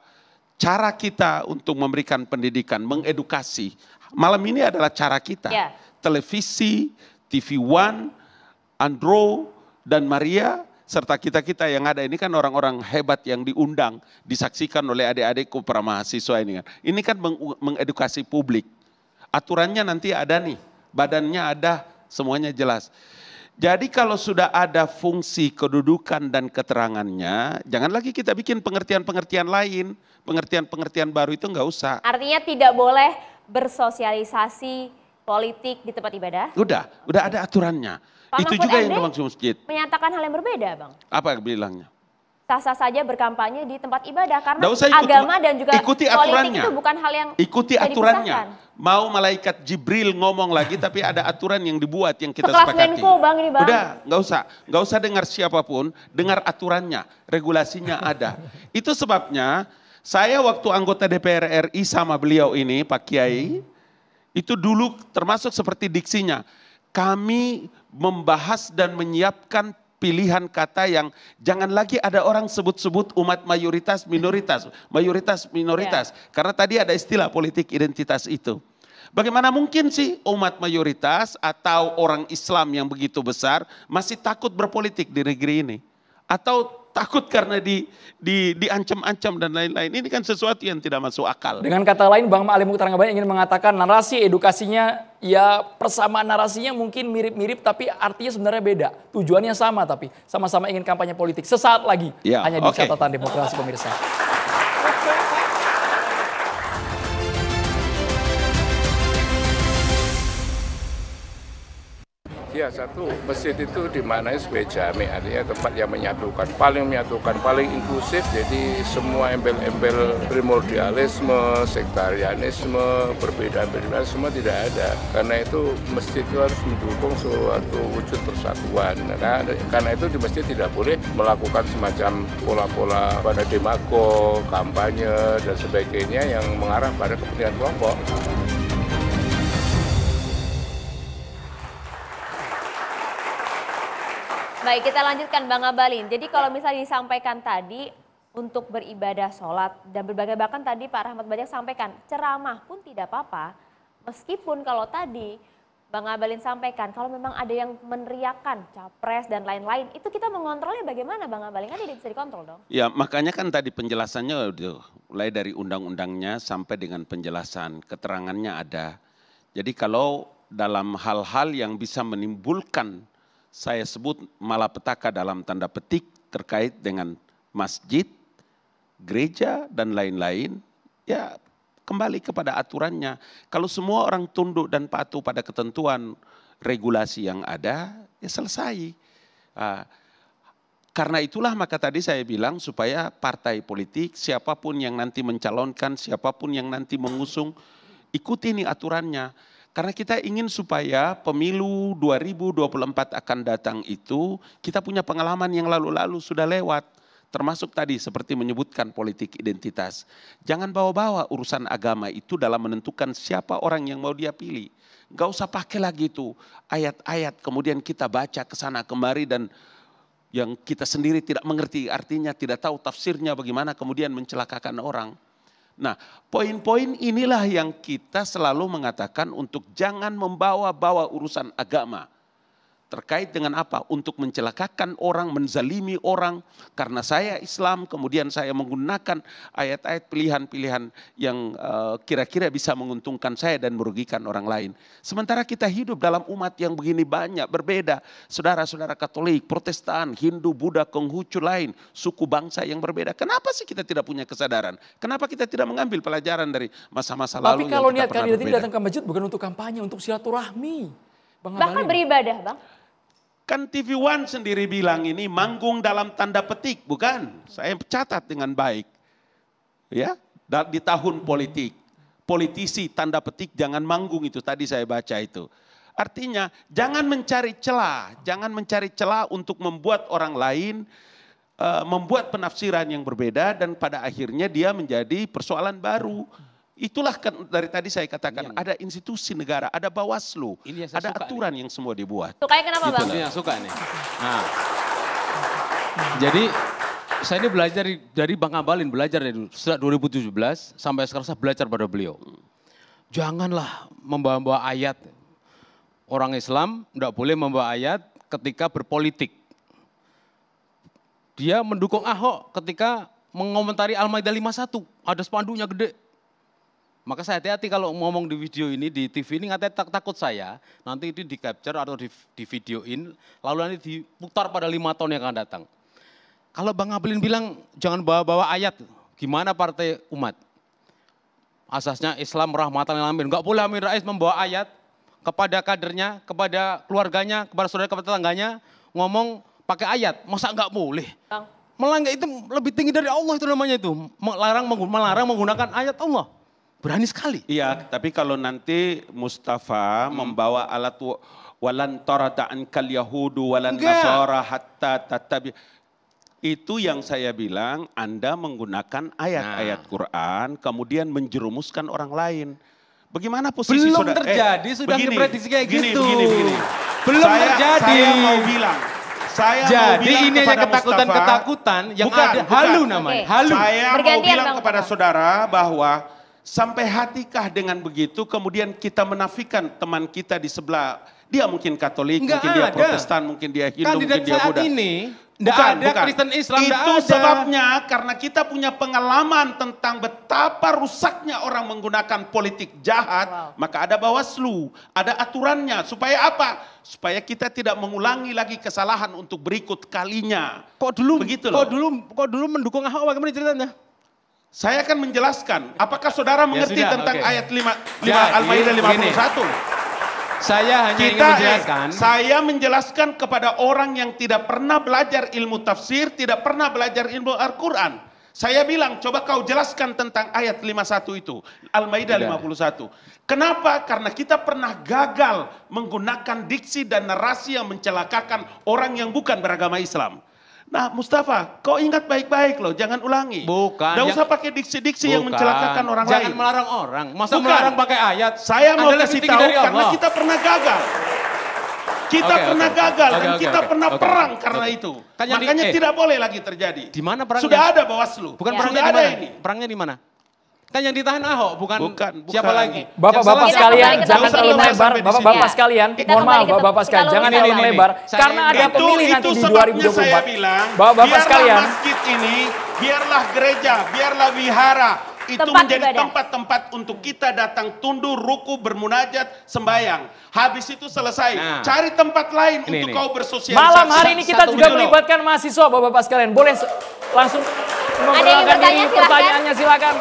cara kita untuk memberikan pendidikan, mengedukasi. Malam ini adalah cara kita. Ya. Televisi, TV One, Andro, dan Maria, serta kita-kita yang ada ini kan orang-orang hebat yang diundang, disaksikan oleh adik-adikku para mahasiswa ini kan. Ini kan mengedukasi publik. Aturannya nanti ada nih, badannya ada, semuanya jelas. Jadi kalau sudah ada fungsi, kedudukan, dan keterangannya, jangan lagi kita bikin pengertian-pengertian lain. Pengertian-pengertian baru itu nggak usah. Artinya tidak boleh bersosialisasi politik di tempat ibadah? Udah, udah ada aturannya. Pak itu Mahfud juga MD yang dimaksud masjid. Menyatakan hal yang berbeda, Bang. Apa yang bilangnya? sasa saja berkampanye di tempat ibadah karena usah ikut, agama dan juga ikuti aturannya. politik itu bukan hal yang ikuti aturannya. Mau malaikat Jibril ngomong lagi tapi ada aturan yang dibuat yang kita Sekelas sepakati. Menko, bang, ini bang. Udah, nggak usah, nggak usah dengar siapapun, dengar aturannya, regulasinya ada. itu sebabnya saya waktu anggota DPR RI sama beliau ini Pak Kiai itu dulu termasuk seperti diksinya kami membahas dan menyiapkan pilihan kata yang jangan lagi ada orang sebut-sebut umat mayoritas minoritas, mayoritas minoritas. Yeah. Karena tadi ada istilah politik identitas itu. Bagaimana mungkin sih umat mayoritas atau orang Islam yang begitu besar masih takut berpolitik di negeri ini? Atau takut karena di, di diancam-ancam dan lain-lain. Ini kan sesuatu yang tidak masuk akal. Dengan kata lain, Bang Maalim Mukhtar Ngabalin ingin mengatakan narasi edukasinya ya persamaan narasinya mungkin mirip-mirip tapi artinya sebenarnya beda. Tujuannya sama tapi sama-sama ingin kampanye politik. Sesaat lagi ya, hanya di catatan demokrasi pemirsa. Ya satu, masjid itu dimanai sebagai jami, artinya tempat yang menyatukan, paling menyatukan, paling inklusif. Jadi semua embel-embel primordialisme, sektarianisme, perbedaan-perbedaan semua tidak ada. Karena itu masjid itu harus mendukung suatu wujud persatuan. Nah, karena itu di masjid tidak boleh melakukan semacam pola-pola pada demago, kampanye, dan sebagainya yang mengarah pada kepentingan kelompok. Baik, kita lanjutkan Bang Abalin. Jadi kalau ya. misalnya disampaikan tadi untuk beribadah sholat dan berbagai bahkan tadi Pak Rahmat banyak sampaikan ceramah pun tidak apa-apa. Meskipun kalau tadi Bang Abalin sampaikan kalau memang ada yang meneriakan capres dan lain-lain itu kita mengontrolnya bagaimana Bang Abalin kan tidak bisa dikontrol dong. Ya makanya kan tadi penjelasannya udah mulai dari undang-undangnya sampai dengan penjelasan keterangannya ada. Jadi kalau dalam hal-hal yang bisa menimbulkan saya sebut malapetaka dalam tanda petik terkait dengan masjid, gereja, dan lain-lain, ya kembali kepada aturannya. Kalau semua orang tunduk dan patuh pada ketentuan regulasi yang ada, ya selesai. Uh, karena itulah maka tadi saya bilang supaya partai politik siapapun yang nanti mencalonkan, siapapun yang nanti mengusung, ikuti ini aturannya. Karena kita ingin supaya pemilu 2024 akan datang itu kita punya pengalaman yang lalu-lalu sudah lewat. Termasuk tadi seperti menyebutkan politik identitas. Jangan bawa-bawa urusan agama itu dalam menentukan siapa orang yang mau dia pilih. Gak usah pakai lagi itu ayat-ayat kemudian kita baca ke sana kemari dan yang kita sendiri tidak mengerti artinya, tidak tahu tafsirnya bagaimana kemudian mencelakakan orang. Nah, poin-poin inilah yang kita selalu mengatakan untuk jangan membawa-bawa urusan agama Terkait dengan apa? Untuk mencelakakan orang, menzalimi orang. Karena saya Islam, kemudian saya menggunakan ayat-ayat pilihan-pilihan yang eh, kira-kira bisa menguntungkan saya dan merugikan orang lain. Sementara kita hidup dalam umat yang begini banyak, berbeda. Saudara-saudara Katolik, Protestan, Hindu, Buddha, Konghucu lain, suku bangsa yang berbeda. Kenapa sih kita tidak punya kesadaran? Kenapa kita tidak mengambil pelajaran dari masa-masa lalu? Tapi kalau niat kandidat ini datang ke masjid bukan untuk kampanye, untuk silaturahmi. Bang Bahkan beribadah, Bang. Kan TV One sendiri bilang ini manggung dalam tanda petik, bukan? Saya catat dengan baik. Ya, di tahun politik. Politisi tanda petik jangan manggung itu tadi saya baca itu. Artinya jangan mencari celah, jangan mencari celah untuk membuat orang lain eh, membuat penafsiran yang berbeda dan pada akhirnya dia menjadi persoalan baru. Itulah kan dari tadi saya katakan yang... ada institusi negara, ada Bawaslu, ini yang ada aturan nih. yang semua dibuat. yang kenapa gitu Bang? Itu yang suka nih. Nah. Jadi saya ini belajar dari, dari Bang Abalin, belajar dari sejak 2017 sampai sekarang saya belajar pada beliau. Janganlah membawa-bawa ayat. Orang Islam tidak boleh membawa ayat ketika berpolitik. Dia mendukung Ahok ketika mengomentari Al-Maidah 51. Ada spanduknya gede. Maka saya hati-hati kalau ngomong di video ini, di TV ini, nanti tak takut saya, nanti itu di capture atau di, di videoin, lalu nanti diputar pada lima tahun yang akan datang. Kalau Bang Abelin bilang, jangan bawa-bawa ayat, gimana partai umat? Asasnya Islam rahmatan lil alamin. Enggak boleh Amin Rais membawa ayat kepada kadernya, kepada keluarganya, kepada saudara, kepada tetangganya, ngomong pakai ayat. Masa enggak boleh? Melanggar itu lebih tinggi dari Allah itu namanya itu. Melarang, melarang menggunakan ayat Allah. Berani sekali. Iya, tapi kalau nanti Mustafa hmm. membawa alat walan taradaan kal yahudu walan nasara hatta tatabi itu yang saya bilang Anda menggunakan ayat-ayat nah. Quran kemudian menjerumuskan orang lain. Bagaimana posisi Belum eh, sudah, terjadi eh, sudah diprediksi kayak begini, gitu. Begini, begini. Belum saya, terjadi. Saya mau bilang. Saya Jadi mau bilang ini hanya ketakutan-ketakutan yang bukan, ada halu namanya. Okay. Halu. Saya Bergantian mau bilang kepada saudara bahwa Sampai hatikah dengan begitu kemudian kita menafikan teman kita di sebelah dia mungkin Katolik, Nggak mungkin ada. dia Protestan, mungkin dia Hindu, Kandidat mungkin dia Buddha. ini Tidak ada bukan. Kristen Islam, Itu ada. sebabnya karena kita punya pengalaman tentang betapa rusaknya orang menggunakan politik jahat. Wow. Maka ada bawaslu, ada aturannya. Supaya apa? Supaya kita tidak mengulangi lagi kesalahan untuk berikut kalinya. Kok dulu, Begitu Kok dulu, kok dulu mendukung Ahok bagaimana ceritanya? Saya akan menjelaskan, apakah saudara ya mengerti ya sudah, tentang okay. ayat lima 5 ya, Al-Maidah 51? Saya hanya kita, ingin ya, menjelaskan. saya menjelaskan kepada orang yang tidak pernah belajar ilmu tafsir, tidak pernah belajar ilmu Al-Quran. Saya bilang, coba kau jelaskan tentang ayat 51 itu. Al-Ma'idah 51. Kenapa? Karena kita pernah gagal menggunakan diksi dan narasi yang mencelakakan orang yang bukan beragama Islam. Nah Mustafa, kau ingat baik-baik loh, jangan ulangi. Bukan. Tidak ya. usah pakai diksi-diksi yang mencelakakan orang jangan lain. Jangan melarang orang. Masa Bukan. melarang pakai ayat? Saya mau kasih tahu karena kita pernah gagal. Kita okay, pernah okay, gagal okay, dan okay, kita okay, pernah okay, perang okay, karena okay. itu. Kan Makanya di, eh, tidak boleh lagi terjadi. Di mana perangnya? Sudah ada Bawaslu. Bukan ya. perangnya di mana? Perangnya di mana? Kan yang ditahan Ahok, bukan, bukan, bukan. siapa lagi? Bapak-bapak sekalian, jangan terlalu lebar. Bapak-bapak sekalian, mohon maaf Bapak-bapak sekalian, jangan terlalu lebar. Karena ada pemilih nanti di 2024. bapak-bapak sekalian. masjid ini, biarlah gereja, biarlah wihara, itu tempat menjadi tempat-tempat untuk kita datang tunduk, ruku, bermunajat, sembayang. Habis itu selesai. Nah. Cari tempat lain ini, untuk ini. kau bersosialisasi. Malam hari ini kita Satu juga melibatkan mahasiswa Bapak-bapak sekalian. Boleh langsung Ada yang bertanya diri, silakan. pertanyaannya silakan.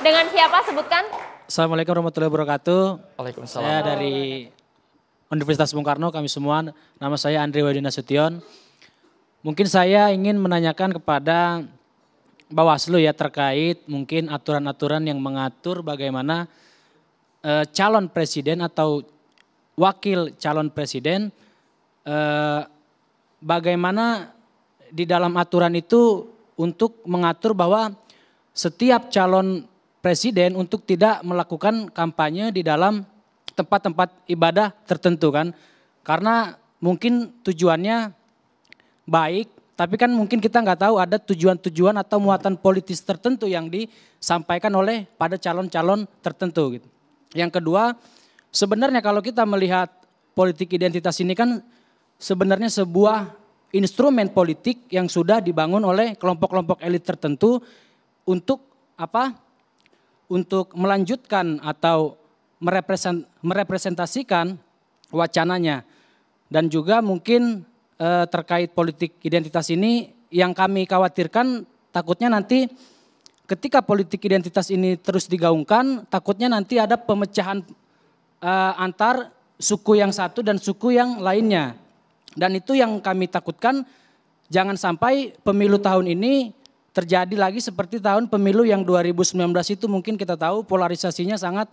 Dengan siapa sebutkan? Assalamualaikum warahmatullahi wabarakatuh. Waalaikumsalam. Saya dari Universitas Bung Karno kami semua. Nama saya Andre Wadina Sution. Mungkin saya ingin menanyakan kepada Bawaslu ya terkait mungkin aturan-aturan yang mengatur bagaimana e, calon presiden atau wakil calon presiden e, bagaimana di dalam aturan itu untuk mengatur bahwa setiap calon presiden untuk tidak melakukan kampanye di dalam tempat-tempat ibadah tertentu kan karena mungkin tujuannya baik tapi kan mungkin kita nggak tahu ada tujuan-tujuan atau muatan politis tertentu yang disampaikan oleh pada calon-calon tertentu. Gitu. Yang kedua, sebenarnya kalau kita melihat politik identitas ini kan sebenarnya sebuah instrumen politik yang sudah dibangun oleh kelompok-kelompok elit tertentu untuk apa? Untuk melanjutkan atau merepresentasikan wacananya dan juga mungkin eh, terkait politik identitas ini yang kami khawatirkan takutnya nanti ketika politik identitas ini terus digaungkan takutnya nanti ada pemecahan eh, antar suku yang satu dan suku yang lainnya. Dan itu yang kami takutkan jangan sampai pemilu tahun ini terjadi lagi seperti tahun pemilu yang 2019 itu mungkin kita tahu polarisasinya sangat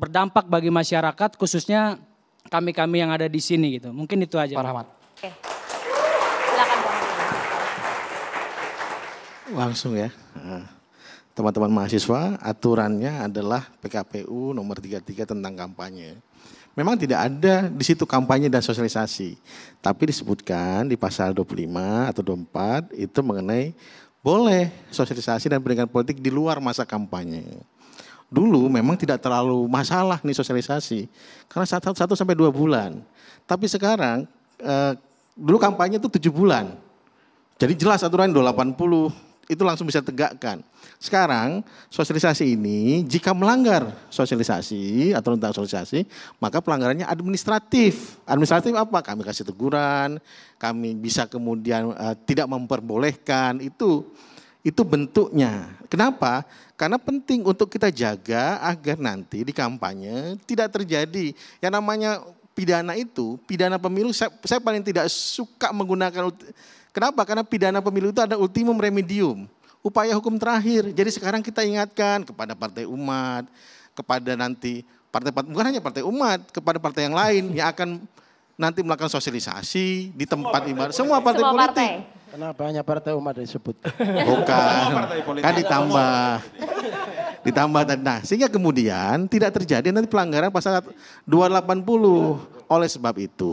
berdampak bagi masyarakat khususnya kami-kami yang ada di sini gitu. Mungkin itu aja. Pak Rahmat. Oke. Langsung ya. Teman-teman mahasiswa, aturannya adalah PKPU nomor 33 tentang kampanye. Memang tidak ada di situ kampanye dan sosialisasi. Tapi disebutkan di pasal 25 atau 24 itu mengenai boleh sosialisasi dan pendidikan politik di luar masa kampanye. Dulu memang tidak terlalu masalah nih sosialisasi karena satu, sampai dua bulan. Tapi sekarang eh, dulu kampanye itu tujuh bulan. Jadi jelas aturan 280, itu langsung bisa tegakkan. Sekarang sosialisasi ini jika melanggar sosialisasi atau tentang sosialisasi, maka pelanggarannya administratif. Administratif apa? Kami kasih teguran, kami bisa kemudian uh, tidak memperbolehkan itu. Itu bentuknya. Kenapa? Karena penting untuk kita jaga agar nanti di kampanye tidak terjadi yang namanya pidana itu, pidana pemilu saya, saya paling tidak suka menggunakan Kenapa? Karena pidana pemilu itu ada ultimum remedium, upaya hukum terakhir. Jadi sekarang kita ingatkan kepada partai umat, kepada nanti partai, partai bukan hanya partai umat, kepada partai yang lain yang akan nanti melakukan sosialisasi di tempat ibarat Semua partai Semua politik. Partai. Kenapa hanya partai umat disebut? [laughs] Bukan, kan ditambah. ditambah Nah, sehingga kemudian tidak terjadi nanti pelanggaran pasal 280. Oleh sebab itu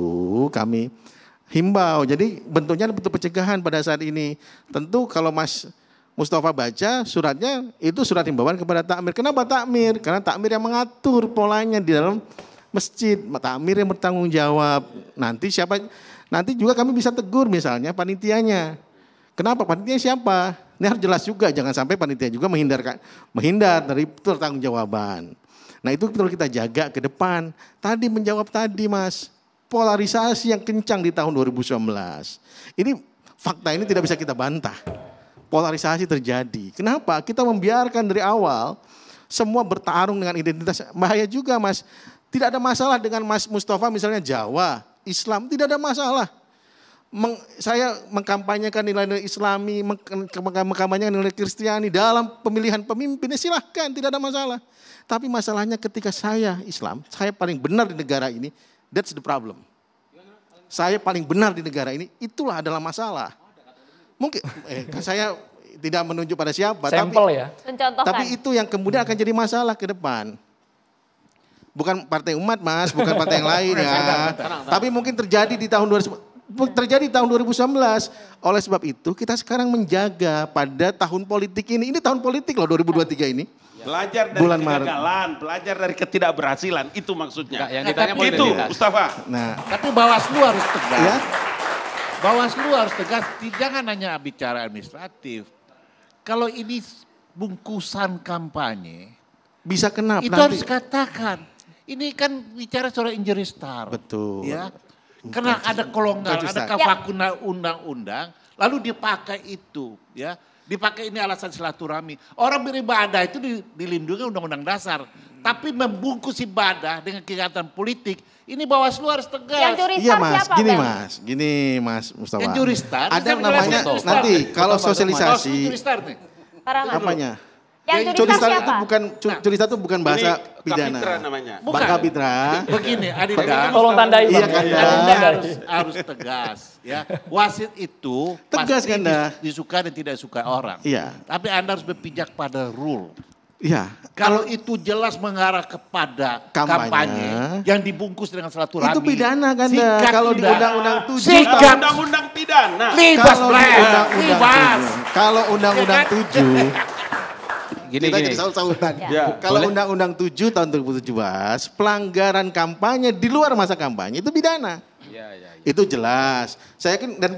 kami himbau. Jadi bentuknya bentuk pencegahan pada saat ini. Tentu kalau Mas Mustafa baca suratnya itu surat himbauan kepada takmir. Kenapa takmir? Karena takmir yang mengatur polanya di dalam masjid, takmir yang bertanggung jawab. Nanti siapa nanti juga kami bisa tegur misalnya panitianya. Kenapa panitia siapa? Ini harus jelas juga jangan sampai panitia juga menghindar, menghindar dari pertanggungjawaban. Nah, itu perlu kita jaga ke depan. Tadi menjawab tadi, Mas polarisasi yang kencang di tahun 2019. Ini fakta ini tidak bisa kita bantah. Polarisasi terjadi. Kenapa? Kita membiarkan dari awal semua bertarung dengan identitas. Bahaya juga mas. Tidak ada masalah dengan Mas Mustafa misalnya Jawa, Islam. Tidak ada masalah. Meng, saya mengkampanyekan nilai-nilai islami, mengkampanyekan nilai kristiani dalam pemilihan pemimpin, ya silahkan tidak ada masalah. Tapi masalahnya ketika saya Islam, saya paling benar di negara ini, That's the problem. Saya paling benar di negara ini, itulah adalah masalah. Mungkin eh, [laughs] saya tidak menunjuk pada siapa, tapi, ya. tapi itu yang kemudian akan jadi masalah ke depan. Bukan partai umat mas, bukan partai yang lain ya. tapi mungkin terjadi di tahun 2019 terjadi tahun 2019. Oleh sebab itu kita sekarang menjaga pada tahun politik ini. Ini tahun politik loh 2023 ini. Belajar dari bulan kegagalan, Maret. pelajar dari ketidakberhasilan, itu maksudnya. Enggak, yang ditanya itu, dinas. Mustafa. Nah, tapi Bawaslu harus tegas. Ya? Bawaslu harus tegas, jangan hanya bicara administratif. Kalau ini bungkusan kampanye, bisa kena. Itu nanti. harus katakan. Ini kan bicara soal injury star. Betul. Ya. Karena ada kolongan, ada kafakuna ya. undang-undang, lalu dipakai itu, ya. Dipakai ini alasan silaturahmi. Orang beribadah itu dilindungi undang-undang dasar. Tapi membungkus ibadah dengan kegiatan politik, ini Bawaslu harus tegas. Yang juri iya, mas, siapa, gini, ben? Mas. Gini, Mas Mustafa. Yang juri ada namanya nanti kalau sosialisasi. Star nih. Apanya? Yang curi curi nah, Itu bukan curi satu bukan bahasa ini pidana. Kapitra namanya. Bukan. Bang Kapitra. Begini, Adinda, tegas. tolong tandai. Iya, Kanda. Kan? harus, harus tegas. ya. Wasit itu tegas, pasti Kanda. disuka dan tidak suka orang. Iya. Tapi Anda harus berpijak pada rule. Iya. Kalau itu jelas mengarah kepada kampanye, kampanye yang dibungkus dengan satu rami. Itu pidana kan? kalau di undang-undang tujuh Sikat. undang-undang pidana. Libas, kalau undang-undang tujuh, kalau undang-undang tujuh gini, kita gini. jadi saut-sautan. [laughs] Ya. Kalau Undang-Undang 7 tahun 2017, pelanggaran kampanye di luar masa kampanye itu pidana. Ya, ya, ya. Itu jelas. Saya yakin dan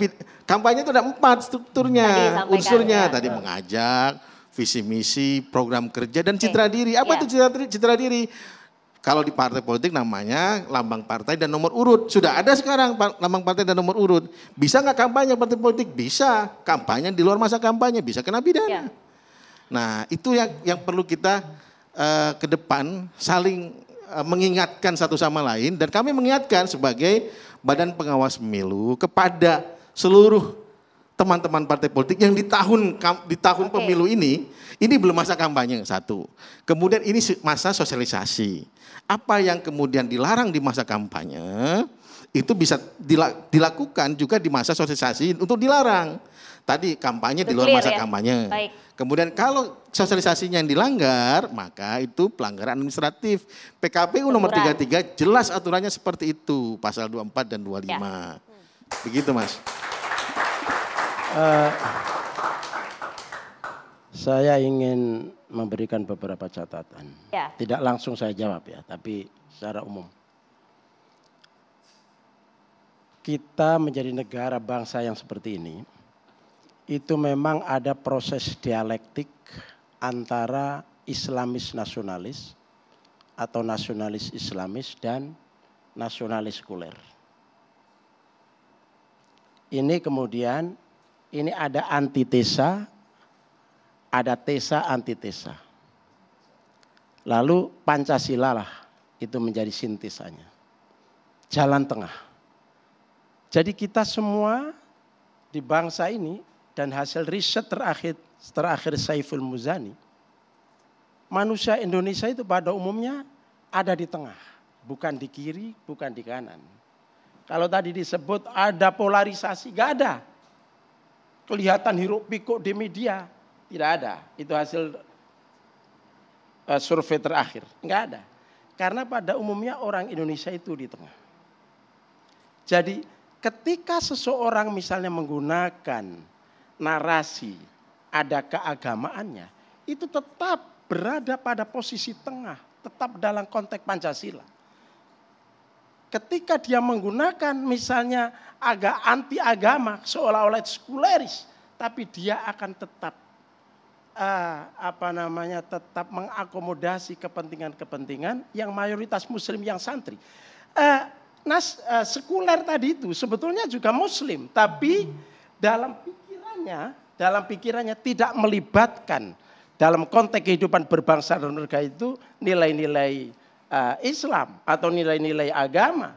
kampanye itu ada empat strukturnya, tadi unsurnya ya. tadi mengajak, visi misi, program kerja dan citra okay. diri. Apa ya. itu citra diri? Citra diri. Kalau di partai politik namanya lambang partai dan nomor urut. Sudah ada sekarang lambang partai dan nomor urut. Bisa nggak kampanye partai politik? Bisa. Kampanye di luar masa kampanye bisa kena pidana. Ya. Nah itu yang, yang perlu kita uh, ke depan saling uh, mengingatkan satu sama lain dan kami mengingatkan sebagai Badan Pengawas Pemilu kepada seluruh teman-teman partai politik yang di tahun di tahun okay. pemilu ini ini belum masa kampanye satu. Kemudian ini masa sosialisasi. Apa yang kemudian dilarang di masa kampanye itu bisa dilakukan juga di masa sosialisasi untuk dilarang tadi kampanye Itu di luar masa ya? kampanye. Baik. Kemudian kalau sosialisasinya yang dilanggar, maka itu pelanggaran administratif. PKPU tiga nomor 33 jelas aturannya seperti itu, pasal 24 dan 25. Ya. lima. Begitu, Mas. Uh, saya ingin memberikan beberapa catatan. Ya. Tidak langsung saya jawab ya, tapi secara umum. Kita menjadi negara bangsa yang seperti ini, itu memang ada proses dialektik antara Islamis nasionalis atau nasionalis Islamis dan nasionalis kuler. Ini kemudian ini ada antitesa, ada tesa antitesa. Lalu Pancasila lah itu menjadi sintesanya. Jalan tengah. Jadi kita semua di bangsa ini dan hasil riset terakhir terakhir Saiful Muzani, manusia Indonesia itu pada umumnya ada di tengah, bukan di kiri, bukan di kanan. Kalau tadi disebut ada polarisasi, gak ada. Kelihatan hiruk pikuk di media, tidak ada. Itu hasil eh, survei terakhir, gak ada. Karena pada umumnya orang Indonesia itu di tengah. Jadi ketika seseorang misalnya menggunakan narasi, ada keagamaannya, itu tetap berada pada posisi tengah, tetap dalam konteks Pancasila. Ketika dia menggunakan misalnya agak anti agama, seolah-olah sekuleris, tapi dia akan tetap uh, apa namanya tetap mengakomodasi kepentingan-kepentingan yang mayoritas muslim yang santri. Uh, nas uh, sekuler tadi itu sebetulnya juga muslim, tapi dalam dalam pikirannya tidak melibatkan dalam konteks kehidupan berbangsa dan negara itu nilai-nilai uh, Islam atau nilai-nilai agama.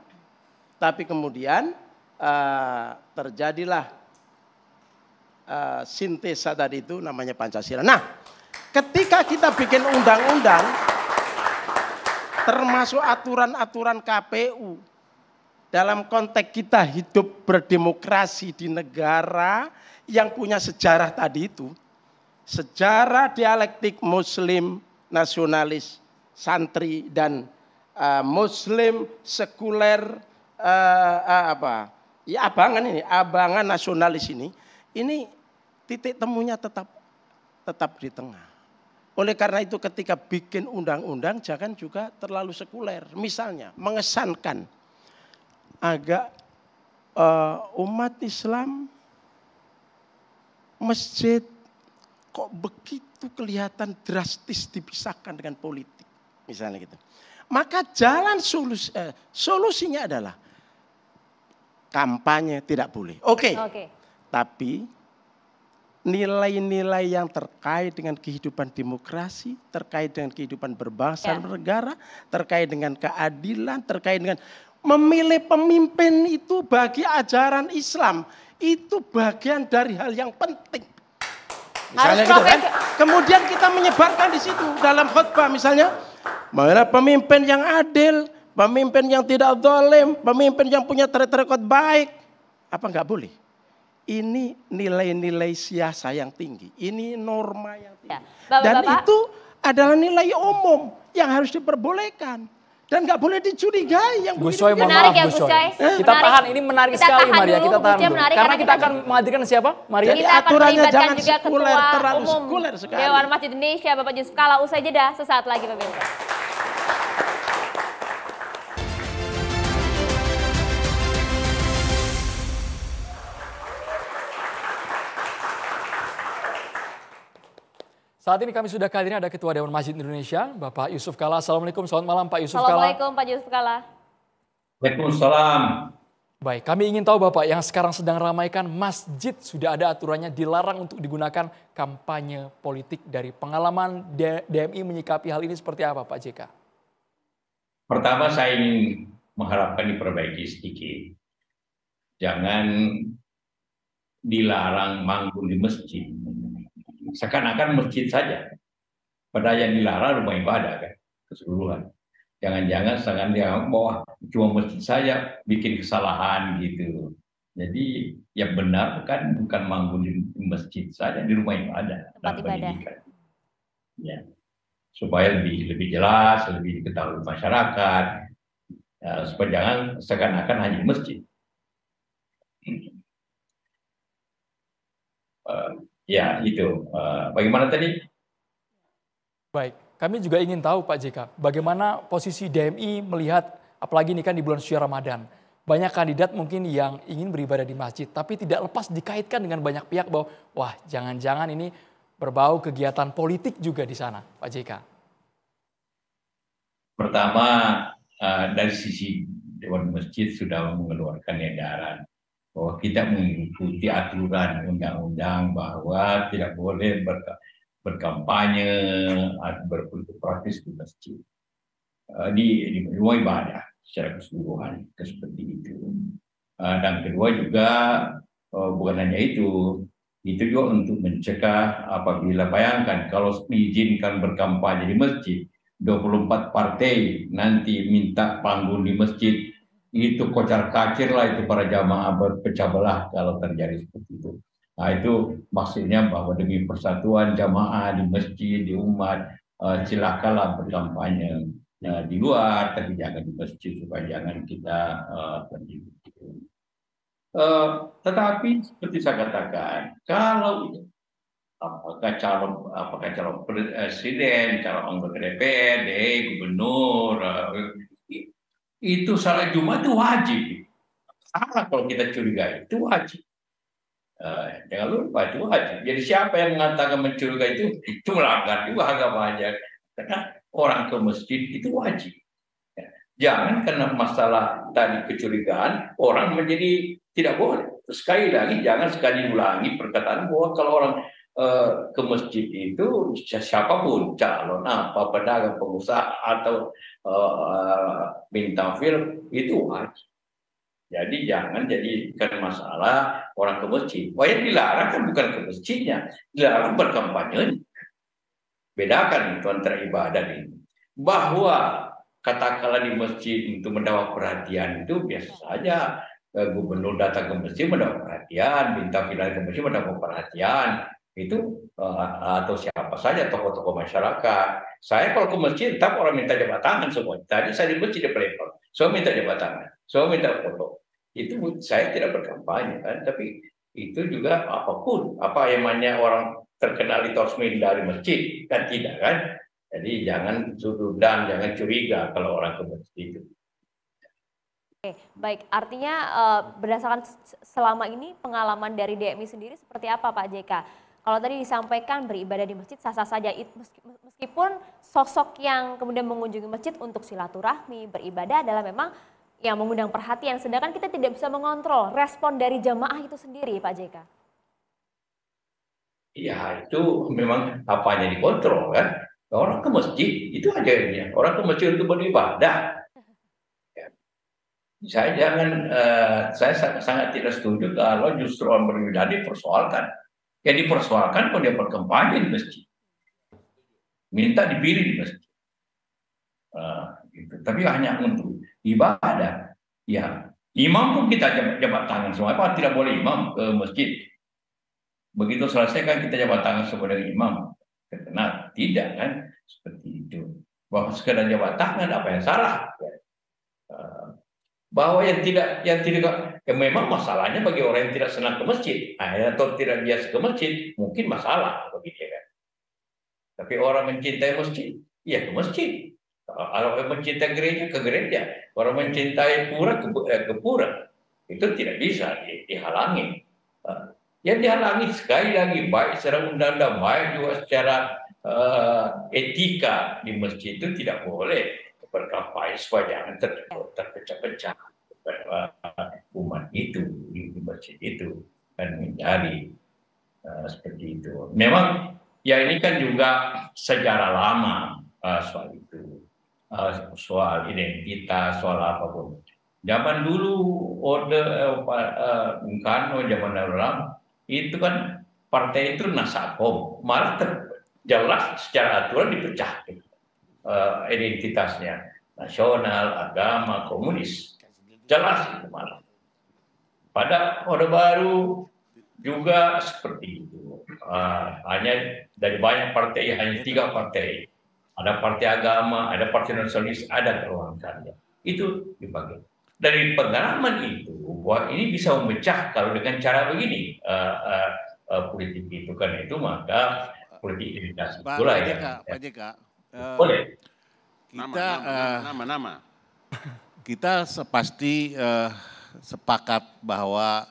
Tapi kemudian uh, terjadilah uh, sintesa tadi itu namanya Pancasila. Nah, ketika kita bikin undang-undang termasuk aturan-aturan KPU dalam konteks kita hidup berdemokrasi di negara yang punya sejarah tadi itu, sejarah dialektik muslim nasionalis santri dan uh, muslim sekuler uh, uh, apa ya abangan ini abangan nasionalis ini ini titik temunya tetap tetap di tengah oleh karena itu ketika bikin undang-undang jangan juga terlalu sekuler misalnya mengesankan agak uh, umat Islam masjid kok begitu kelihatan drastis dipisahkan dengan politik misalnya gitu. Maka jalan solusi, uh, eh, solusinya adalah kampanye tidak boleh. Oke. Okay. Okay. Tapi nilai-nilai yang terkait dengan kehidupan demokrasi, terkait dengan kehidupan berbangsa yeah. Ya. negara, terkait dengan keadilan, terkait dengan memilih pemimpin itu bagi ajaran Islam itu bagian dari hal yang penting. Misalnya gitu kan? Kemudian kita menyebarkan di situ dalam khutbah misalnya, mana pemimpin yang adil, pemimpin yang tidak dolim, pemimpin yang punya track record baik, apa nggak boleh? Ini nilai-nilai siasa yang tinggi, ini norma yang tinggi, ya. Bapak, dan itu adalah nilai umum yang harus diperbolehkan dan nggak boleh dicurigai yang Gus Coy, menarik ya, Gus Coy. Eh? Kita tahan, ini menarik kita sekali tahan Maria, dulu, kita tahan Menarik, karena, karena kita, akan menghadirkan siapa? Maria. Jadi kita aturannya jangan juga sekuler, terlalu umum sekuler sekali. Dewan Masjid Indonesia, Bapak Yusuf Kala, usai jeda, sesaat lagi pemirsa. Saat ini kami sudah kehadiran ada Ketua Dewan Masjid Indonesia, Bapak Yusuf Kala. Assalamualaikum, selamat malam Pak Yusuf Kala. Assalamualaikum Pak Yusuf Kala. Waalaikumsalam. Baik, kami ingin tahu Bapak yang sekarang sedang ramaikan masjid sudah ada aturannya dilarang untuk digunakan kampanye politik. Dari pengalaman DMI menyikapi hal ini seperti apa Pak JK? Pertama saya ingin mengharapkan diperbaiki sedikit. Jangan dilarang manggung di masjid seakan-akan masjid saja. pada yang dilarang rumah ibadah kan keseluruhan. Jangan-jangan seakan dia bahwa cuma masjid saja bikin kesalahan gitu. Jadi yang benar kan bukan manggung di masjid saja di rumah ibadah Tempat dan pendidikan. Ya. Supaya lebih lebih jelas, lebih diketahui masyarakat. Ya, supaya jangan seakan-akan hanya masjid. Eh, ya itu. Eh, bagaimana tadi? Baik, kami juga ingin tahu Pak JK, bagaimana posisi DMI melihat apalagi ini kan di bulan suci Ramadan. Banyak kandidat mungkin yang ingin beribadah di masjid, tapi tidak lepas dikaitkan dengan banyak pihak bahwa, wah jangan-jangan ini berbau kegiatan politik juga di sana, Pak JK. Pertama, eh, dari sisi Dewan Masjid sudah mengeluarkan edaran bahwa kita mengikuti aturan undang-undang bahwa tidak boleh berkampanye atau berpolitik praktis di masjid eh, di di rumah ibadah secara keseluruhan seperti itu eh, dan kedua juga eh, bukan hanya itu itu juga untuk mencegah apabila bayangkan kalau diizinkan berkampanye di masjid 24 partai nanti minta panggung di masjid itu kocar kacir lah itu para jamaah berpecah belah kalau terjadi seperti itu. Nah itu maksudnya bahwa demi persatuan jamaah di masjid, di umat, uh, eh, silahkanlah berkampanye nah, di luar, tapi jangan di masjid supaya jangan kita uh, eh, terjadi. Uh, tetapi seperti saya katakan, kalau apakah calon apakah calon presiden, calon anggota DPRD, gubernur, itu salat Jumat itu wajib. Salah kalau kita curiga itu wajib. Eh, jangan lupa itu wajib. Jadi siapa yang mengatakan mencurigai itu, itu melanggar juga aja. Karena orang ke masjid itu wajib. Ya. Jangan karena masalah tadi kecurigaan, orang menjadi tidak boleh. Sekali lagi, jangan sekali ulangi perkataan bahwa kalau orang Eh, ke masjid itu ya siapapun calon apa pedagang pengusaha atau eh, bintang film itu wajib. Jadi jangan jadikan masalah orang ke masjid. Wah yang dilarang kan bukan ke masjidnya, dilarang berkampanye. Bedakan itu antara ibadah ini. Bahwa katakanlah di masjid untuk mendapat perhatian itu biasa saja. Eh, gubernur datang ke masjid mendapat perhatian, bintang pilihan ke masjid mendapat perhatian, itu eh, atau siapa saja tokoh-tokoh masyarakat. Saya kalau ke masjid, tapi orang minta jabat tangan semua. Tadi saya di masjid di Playboy, saya minta jabat tangan, so minta foto. Itu saya tidak berkampanye kan, tapi itu juga apapun apa emannya orang terkenal itu harus dari masjid kan tidak kan. Jadi jangan sudut dan jangan curiga kalau orang ke masjid itu. Oke, baik. Artinya eh, berdasarkan selama ini pengalaman dari DMI sendiri seperti apa Pak JK? kalau tadi disampaikan beribadah di masjid sah-sah saja meskipun sosok yang kemudian mengunjungi masjid untuk silaturahmi beribadah adalah memang yang mengundang perhatian sedangkan kita tidak bisa mengontrol respon dari jamaah itu sendiri Pak JK. Iya itu memang apanya dikontrol kan nah, orang ke masjid itu aja ya, orang ke masjid untuk beribadah ya. saya jangan uh, saya sangat, sangat tidak setuju kalau justru orang beribadah dipersoalkan yang dipersoalkan kalau dia berkampanye di masjid minta dipilih di masjid uh, gitu. tapi hanya untuk ibadah ya imam pun kita jabat, jabat tangan semua apa tidak boleh imam ke masjid begitu selesai kan kita jabat tangan semua imam nah tidak kan seperti itu bahwa sekedar jabat tangan apa yang salah uh, bahwa yang tidak yang tidak ya memang masalahnya bagi orang yang tidak senang ke masjid atau tidak biasa ke masjid mungkin masalah dia kan tapi orang mencintai masjid ya ke masjid kalau orang mencintai gereja ke gereja orang mencintai pura ke, eh, ke pura itu tidak bisa dihalangi eh, yang dihalangi sekali lagi baik secara undang-undang baik juga secara uh, etika di masjid itu tidak boleh berkampai supaya jangan ter, ya. terpecah-pecah umat itu di masjid itu dan menjadi uh, eh, seperti itu. Memang ya ini kan juga sejarah lama uh, soal itu, uh, soal identitas, soal apapun. Zaman dulu orde Bung uh, Bung Karno zaman dahulu itu kan partai itu nasabom malah jelas secara aturan dipecah. Gitu Eh, identitasnya nasional, agama, komunis. Jelas itu malah. Pada Orde Baru juga seperti itu. Ah, hanya dari banyak partai, hanya tiga partai. Ada partai agama, ada partai nasionalis, ada ruang karya. Itu dipakai. Dari pengalaman itu, bahwa ini bisa memecah kalau dengan cara begini uh, uh, uh, politik itu. Karena itu maka politik identitas itulah Pak, ya. Pak Jika, Eh, boleh kita nama, uh, nama nama kita sepasti uh, sepakat bahwa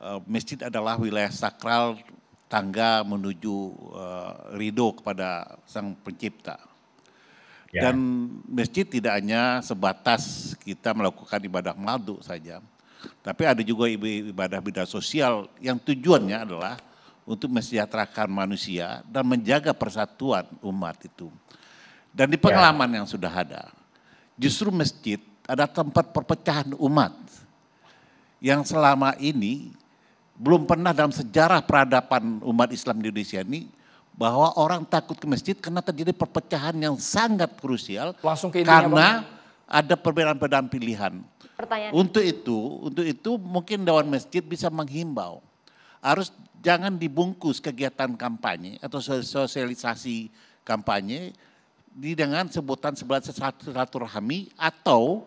uh, masjid adalah wilayah sakral tangga menuju uh, ridho kepada sang pencipta. Ya. Dan masjid tidak hanya sebatas kita melakukan ibadah madu saja, tapi ada juga ibadah ibadah sosial yang tujuannya adalah untuk mesejahterakan manusia dan menjaga persatuan umat itu. Dan di ya. pengalaman ya. yang sudah ada, justru masjid ada tempat perpecahan umat yang selama ini belum pernah dalam sejarah peradaban umat Islam di Indonesia ini bahwa orang takut ke masjid karena terjadi perpecahan yang sangat krusial Langsung ke karena bang. Ya? ada perbedaan-perbedaan pilihan. Pertanyaan. Untuk itu, untuk itu mungkin dewan masjid bisa menghimbau harus jangan dibungkus kegiatan kampanye atau sosialisasi kampanye dengan sebutan sebelah silaturahmi atau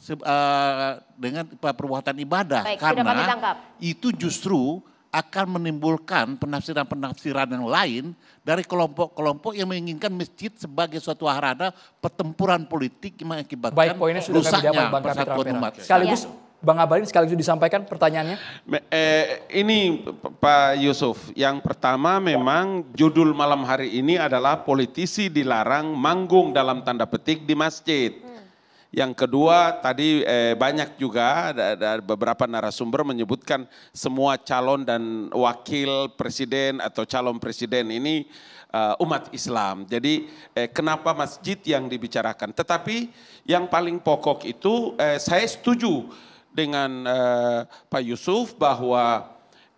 se, uh, dengan perbuatan ibadah Baik, karena itu justru akan menimbulkan penafsiran-penafsiran yang lain dari kelompok-kelompok yang menginginkan masjid sebagai suatu harada pertempuran politik yang mengakibatkan Baik, poinnya sudah rusaknya persatuan umat. Sekaligus iya. Bang Abalin sekaligus disampaikan pertanyaannya. Eh, ini Pak Yusuf, yang pertama memang judul malam hari ini adalah politisi dilarang manggung dalam tanda petik di masjid. Hmm. Yang kedua tadi eh, banyak juga ada, ada beberapa narasumber menyebutkan semua calon dan wakil presiden atau calon presiden ini uh, umat Islam. Jadi eh, kenapa masjid yang dibicarakan? Tetapi yang paling pokok itu eh, saya setuju dengan uh, Pak Yusuf bahwa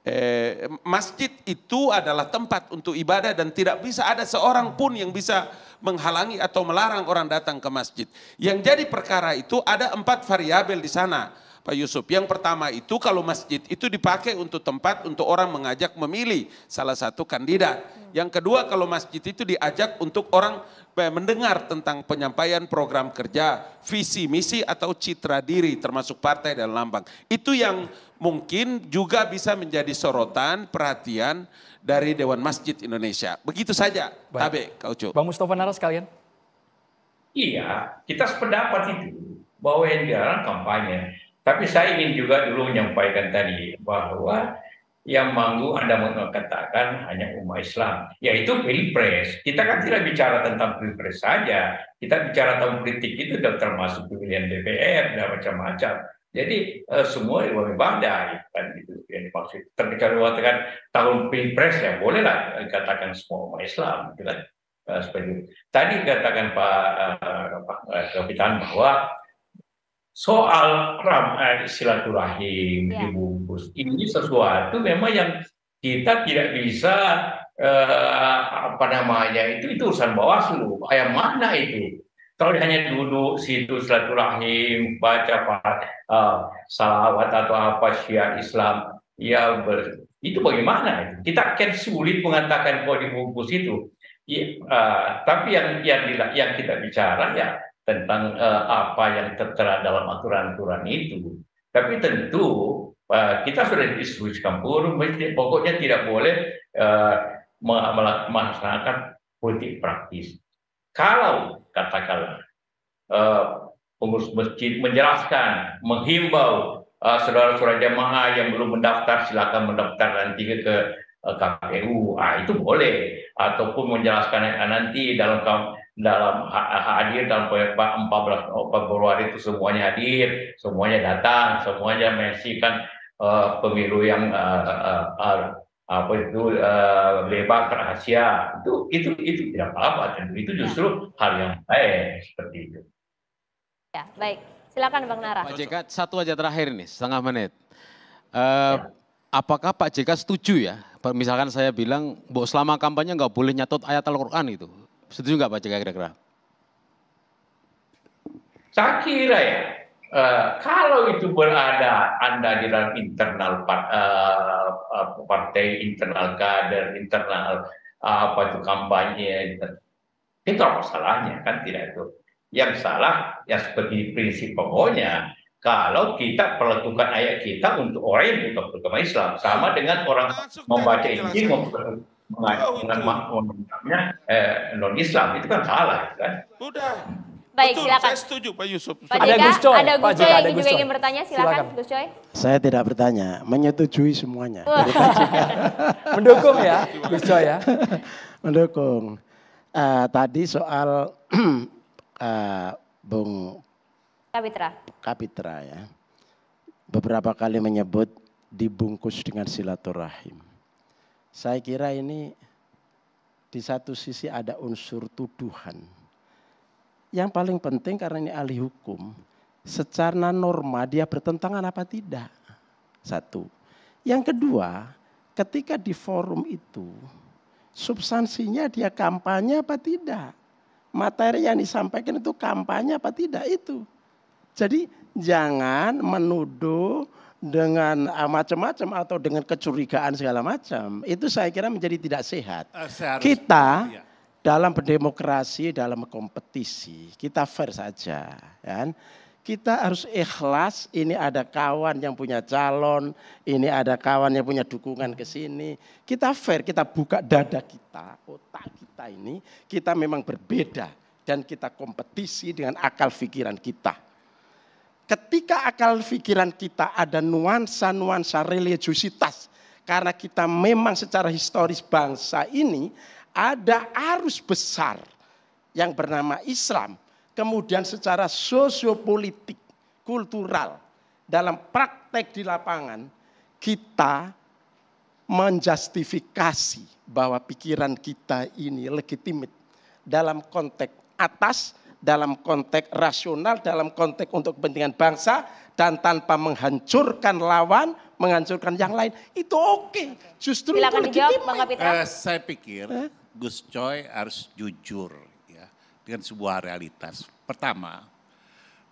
eh, masjid itu adalah tempat untuk ibadah dan tidak bisa ada seorang pun yang bisa menghalangi atau melarang orang datang ke masjid. Yang jadi perkara itu ada empat variabel di sana Pak Yusuf. Yang pertama itu kalau masjid itu dipakai untuk tempat untuk orang mengajak memilih salah satu kandidat. Yang kedua kalau masjid itu diajak untuk orang mendengar tentang penyampaian program kerja, visi misi atau citra diri termasuk partai dan lambang. Itu yang mungkin juga bisa menjadi sorotan, perhatian dari Dewan Masjid Indonesia. Begitu saja, Baik. Tabe, Kau Cuk. Bang Mustafa Nara sekalian. Iya, kita sependapat itu bahwa yang dilarang kampanye tapi saya ingin juga dulu menyampaikan tadi bahwa yang manggu Anda mengatakan hanya umat Islam, yaitu pilpres. Kita kan tidak bicara tentang pilpres saja, kita bicara tentang politik itu sudah termasuk pemilihan DPR dan macam-macam. Jadi eh, semua memang baik kan gitu yang dimaksud. Terkecuali katakan tahun pilpres ya bolehlah eh, katakan semua umat Islam, gitu kan. Eh, seperti itu. Tadi katakan Pak uh, Pak eh, Kapitan bahwa soal ram eh, silaturahim ya. dibungkus ini sesuatu memang yang kita tidak bisa eh, apa namanya itu itu urusan bawaslu yang mana itu kalau hanya duduk situ silaturahim baca eh, salawat atau apa syiar Islam ya ber, itu bagaimana itu kita kan sulit mengatakan kalau dibungkus itu ya, eh, tapi yang yang yang kita bicara ya tentang uh, apa yang tertera dalam aturan-aturan itu. Tapi tentu uh, kita sudah disuruh campur, pokoknya tidak boleh uh, melaksanakan politik praktis. Kalau katakanlah uh, pengurus masjid menjelaskan, menghimbau uh, saudara-saudara jamaah yang belum mendaftar silakan mendaftar nanti ke uh, KPU, ah, itu boleh. Ataupun menjelaskan nanti dalam dalam hadir dalam proyek 14 Februari itu semuanya hadir, semuanya datang, semuanya menyaksikan uh, pemilu yang uh, uh, uh, apa itu uh, eh, bebas rahasia itu itu itu tidak apa-apa dan itu ya. justru ya. hal yang baik seperti itu. Ya baik silakan Bang Nara. Pak JK satu aja terakhir nih setengah menit. Uh, ya. Apakah Pak JK setuju ya? Misalkan saya bilang, bu selama kampanye nggak boleh nyatot ayat Al-Quran itu. Setuju nggak Pak cegah kira-kira? Saya kira ya, uh, kalau itu berada Anda di dalam internal part, uh, eh, eh, partai, internal kader, internal uh, apa itu kampanye, internal. itu apa salahnya kan tidak itu. Yang salah ya seperti prinsip pokoknya kalau kita perlakukan ayat kita untuk orang yang bukan beragama Islam sama dengan orang membaca Injil mengajarkan oh, gitu. orangnya eh, non Islam itu kan salah gitu kan sudah Baik, Betul, silakan. Saya setuju Pak Yusuf. Pak ada Gus Coy, ada Gus Coy yang juga ingin bertanya, silakan, silakan. Gus Coy. Saya tidak bertanya, menyetujui semuanya. [laughs] Mendukung ya, Gus Coy ya. [laughs] Mendukung. Uh, tadi soal uh, [clears throat] Bung Kapitra. Kapitra ya. Beberapa kali menyebut dibungkus dengan silaturahim. Saya kira ini di satu sisi ada unsur tuduhan. Yang paling penting karena ini ahli hukum, secara norma dia bertentangan apa tidak? Satu. Yang kedua, ketika di forum itu substansinya dia kampanye apa tidak? Materi yang disampaikan itu kampanye apa tidak itu. Jadi jangan menuduh dengan ah, macam-macam atau dengan kecurigaan segala macam itu saya kira menjadi tidak sehat. Eh, seharusnya. kita iya. dalam berdemokrasi, dalam kompetisi, kita fair saja, ya kan? Kita harus ikhlas. Ini ada kawan yang punya calon, ini ada kawan yang punya dukungan ke sini. Kita fair, kita buka dada kita, otak kita ini, kita memang berbeda dan kita kompetisi dengan akal pikiran kita ketika akal pikiran kita ada nuansa-nuansa religiositas, karena kita memang secara historis bangsa ini ada arus besar yang bernama Islam, kemudian secara sosiopolitik, kultural, dalam praktek di lapangan, kita menjustifikasi bahwa pikiran kita ini legitimit dalam konteks atas dalam konteks rasional, dalam konteks untuk kepentingan bangsa, dan tanpa menghancurkan lawan, menghancurkan yang lain. Itu oke. Okay. Justru Silakan itu Uh, eh, saya pikir huh? Eh? Gus Coy harus jujur ya dengan sebuah realitas. Pertama,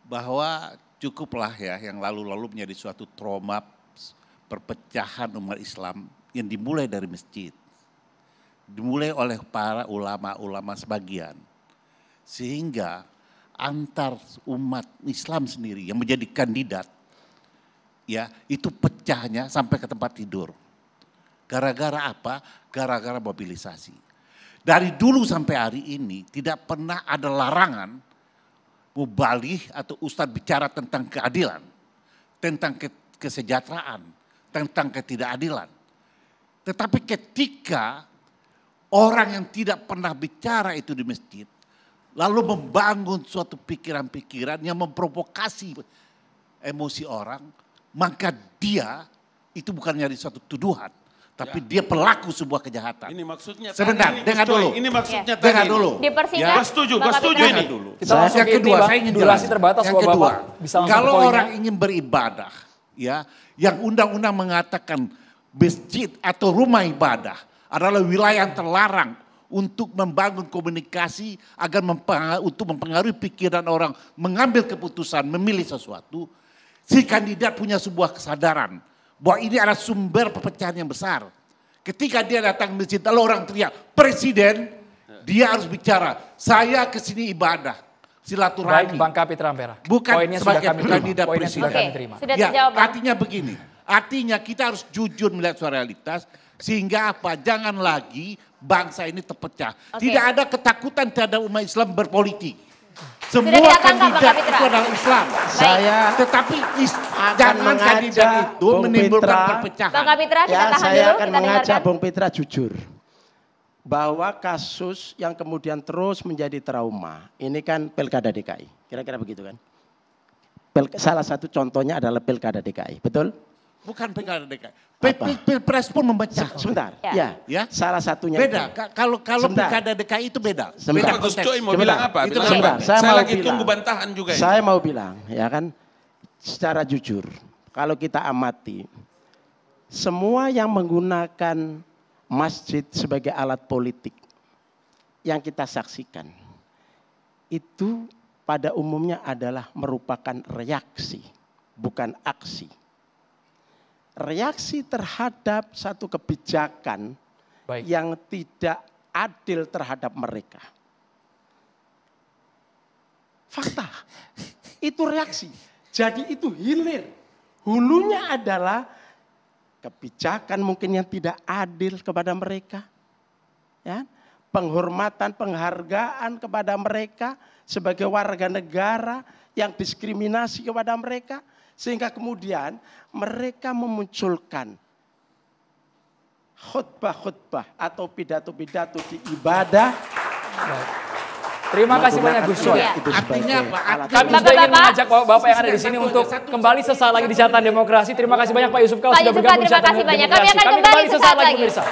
bahwa cukuplah ya yang lalu-lalu menjadi suatu trauma perpecahan umat Islam yang dimulai dari masjid. Dimulai oleh para ulama-ulama sebagian sehingga antar umat Islam sendiri yang menjadi kandidat ya itu pecahnya sampai ke tempat tidur. Gara-gara apa? Gara-gara mobilisasi. Dari dulu sampai hari ini tidak pernah ada larangan mubalih atau ustadz bicara tentang keadilan, tentang kesejahteraan, tentang ketidakadilan. Tetapi ketika orang yang tidak pernah bicara itu di masjid, Lalu membangun suatu pikiran-pikiran yang memprovokasi emosi orang. Maka dia itu bukan nyari suatu tuduhan. Tapi ya. dia pelaku sebuah kejahatan. Ini maksudnya sebentar, ini dengar dulu. Ini maksudnya ya. dengar dulu. Dipersingkat. Ya. setuju, gue setuju ini. Dulu. Ya, Kita nah, yang kedua, ini, saya ingin jelasin. terbatas yang kedua, Bapak bisa kalau orang ingin beribadah, ya, yang undang-undang mengatakan masjid atau rumah ibadah adalah wilayah yang terlarang untuk membangun komunikasi agar mempengaruhi, untuk mempengaruhi pikiran orang, mengambil keputusan, memilih sesuatu. Si kandidat punya sebuah kesadaran bahwa ini adalah sumber perpecahan yang besar. Ketika dia datang ke masjid, lalu orang teriak, presiden, dia harus bicara, saya ke sini ibadah silaturahmi. Baik, Bang Kapitra Ampera. Bukan Poinnya sebagai kandidat terima. presiden. Sudah kami terima. ya, terjawab, artinya begini, artinya kita harus jujur melihat suara realitas, sehingga apa? Jangan lagi bangsa ini terpecah. Okay. Tidak ada ketakutan terhadap umat Islam berpolitik. Semua kandidat itu adalah Islam. Saya tetapi is, jangan kandidat itu Bung menimbulkan Pitra, perpecahan. Bang Kapitra, kita ya, tahan saya dulu, akan kita mengajak Bung Pitra jujur bahwa kasus yang kemudian terus menjadi trauma ini kan pilkada DKI. Kira-kira begitu kan? Salah satu contohnya adalah pilkada DKI, betul? Bukan pilkada DKI. Pilpres pun memecah. Sebentar. Ya. ya. ya. Salah satunya. Beda. Kalau kalau pilkada DKI itu beda. Sebentar. Itu Coy mau bilang apa? Itu sebentar. Saya, saya mau lagi bilang. tunggu bantahan juga. Saya mau bilang, ya kan, secara jujur, kalau kita amati, semua yang menggunakan masjid sebagai alat politik yang kita saksikan itu pada umumnya adalah merupakan reaksi, bukan aksi reaksi terhadap satu kebijakan Baik. yang tidak adil terhadap mereka. Fakta. Itu reaksi. Jadi itu hilir. Hulunya adalah kebijakan mungkin yang tidak adil kepada mereka. Ya. Penghormatan, penghargaan kepada mereka sebagai warga negara yang diskriminasi kepada mereka sehingga kemudian mereka memunculkan khutbah-khutbah atau pidato-pidato di ibadah. Terima kasih banyak Gus Coy. Artinya apa? Kami juga ingin mengajak Bapak yang ada di sini untuk kembali sesaat lagi di catatan demokrasi. Terima kasih banyak Pak Yusuf Kau sudah bergabung di catatan demokrasi. Kami akan kembali, kembali sesaat lagi pemirsa.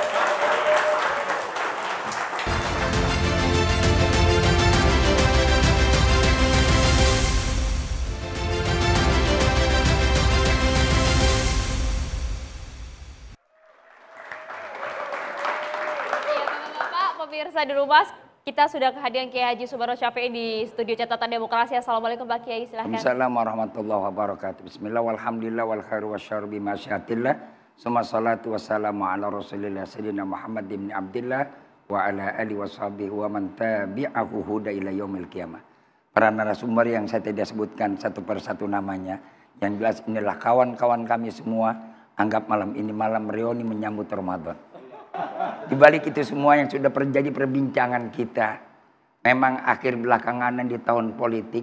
pemirsa di rumah, kita sudah kehadiran Kiai Haji Subaro Syafi'i di studio catatan demokrasi. Assalamualaikum Pak Kiai, silahkan. Assalamualaikum warahmatullahi wabarakatuh. Bismillah, walhamdulillah, walkhairu wa syarru bima syatillah. Suma salatu wassalamu ala rasulillah sayyidina Muhammad ibn Abdullah wa ala ali wa sahbihi wa man tabi'ahu huda ila yaumil qiyamah. Para narasumber yang saya tidak sebutkan satu persatu namanya, yang jelas inilah kawan-kawan kami semua anggap malam ini malam reuni menyambut Ramadan. Di balik itu semua yang sudah terjadi perbincangan kita, memang akhir belakanganan di tahun politik,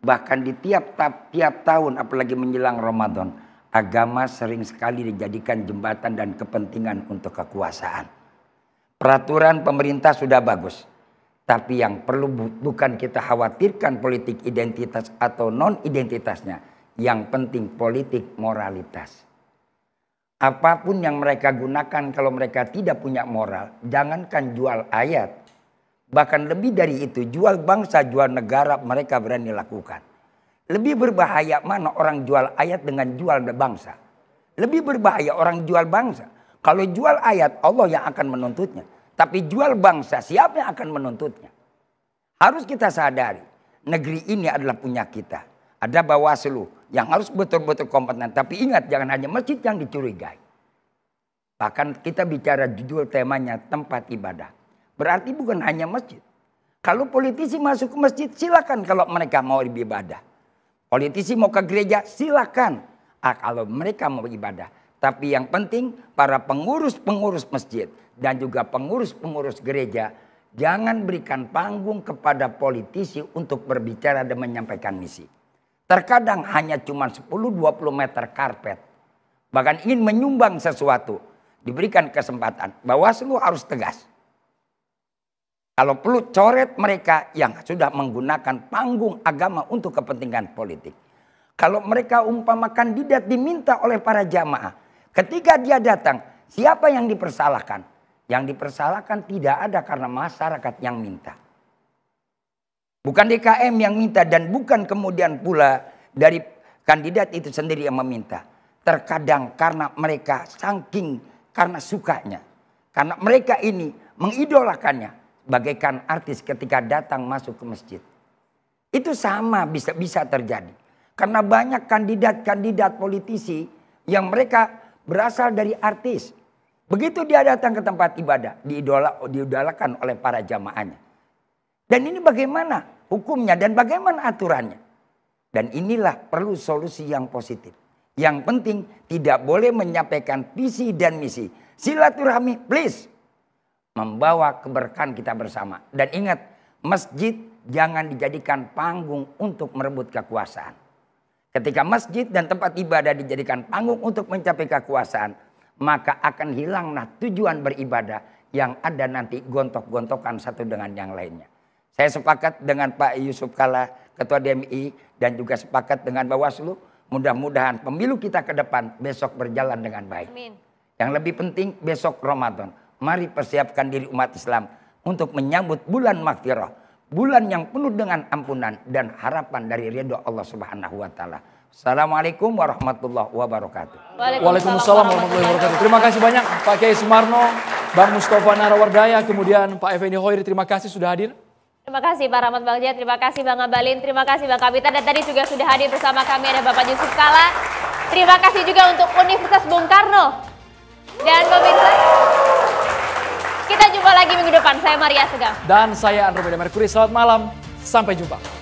bahkan di tiap tiap tahun apalagi menjelang Ramadan, agama sering sekali dijadikan jembatan dan kepentingan untuk kekuasaan. Peraturan pemerintah sudah bagus, tapi yang perlu bukan kita khawatirkan politik identitas atau non identitasnya, yang penting politik moralitas. Apapun yang mereka gunakan kalau mereka tidak punya moral, jangankan jual ayat. Bahkan lebih dari itu, jual bangsa, jual negara mereka berani lakukan. Lebih berbahaya mana orang jual ayat dengan jual bangsa. Lebih berbahaya orang jual bangsa. Kalau jual ayat, Allah yang akan menuntutnya. Tapi jual bangsa, siapa yang akan menuntutnya? Harus kita sadari, negeri ini adalah punya kita. Ada Bawaslu, yang harus betul-betul kompeten. Tapi ingat jangan hanya masjid yang dicurigai. Bahkan kita bicara judul temanya tempat ibadah. Berarti bukan hanya masjid. Kalau politisi masuk ke masjid silakan kalau mereka mau beribadah. Politisi mau ke gereja silakan ah, kalau mereka mau ibadah. Tapi yang penting para pengurus-pengurus masjid dan juga pengurus-pengurus gereja jangan berikan panggung kepada politisi untuk berbicara dan menyampaikan misi. Terkadang hanya cuma 10-20 meter karpet. Bahkan ingin menyumbang sesuatu. Diberikan kesempatan. Bawaslu harus tegas. Kalau perlu coret mereka yang sudah menggunakan panggung agama untuk kepentingan politik. Kalau mereka umpama kandidat diminta oleh para jamaah. Ketika dia datang, siapa yang dipersalahkan? Yang dipersalahkan tidak ada karena masyarakat yang minta. Bukan DKM yang minta dan bukan kemudian pula dari kandidat itu sendiri yang meminta. Terkadang karena mereka sangking karena sukanya. Karena mereka ini mengidolakannya. Bagaikan artis ketika datang masuk ke masjid. Itu sama bisa bisa terjadi. Karena banyak kandidat-kandidat politisi yang mereka berasal dari artis. Begitu dia datang ke tempat ibadah, diidolakan oleh para jamaahnya. Dan ini bagaimana hukumnya dan bagaimana aturannya. Dan inilah perlu solusi yang positif. Yang penting tidak boleh menyampaikan visi dan misi. Silaturahmi please membawa keberkahan kita bersama. Dan ingat, masjid jangan dijadikan panggung untuk merebut kekuasaan. Ketika masjid dan tempat ibadah dijadikan panggung untuk mencapai kekuasaan, maka akan hilanglah tujuan beribadah yang ada nanti gontok-gontokan satu dengan yang lainnya. Saya sepakat dengan Pak Yusuf Kala, Ketua DMI, dan juga sepakat dengan Bawaslu. Mudah-mudahan pemilu kita ke depan besok berjalan dengan baik. Amin. Yang lebih penting besok Ramadan. Mari persiapkan diri umat Islam untuk menyambut bulan Maghfirah. Bulan yang penuh dengan ampunan dan harapan dari ridho Allah Subhanahu wa taala. Assalamualaikum warahmatullahi wabarakatuh. Waalaikumsalam, warahmatullahi wabarakatuh. Terima kasih banyak Pak Kiai Sumarno, Bang Mustofa Narawardaya, kemudian Pak Effendi Hoiri. Terima kasih sudah hadir. Terima kasih Pak Rahmat Bagja, terima kasih Bang Abalin, terima kasih Bang Kapita dan tadi juga sudah hadir bersama kami ada Bapak Yusuf Kala. Terima kasih juga untuk Universitas Bung Karno. Dan pemirsa, kita jumpa lagi minggu depan. Saya Maria Segam. Dan saya Andromeda Mercury, selamat malam, sampai jumpa.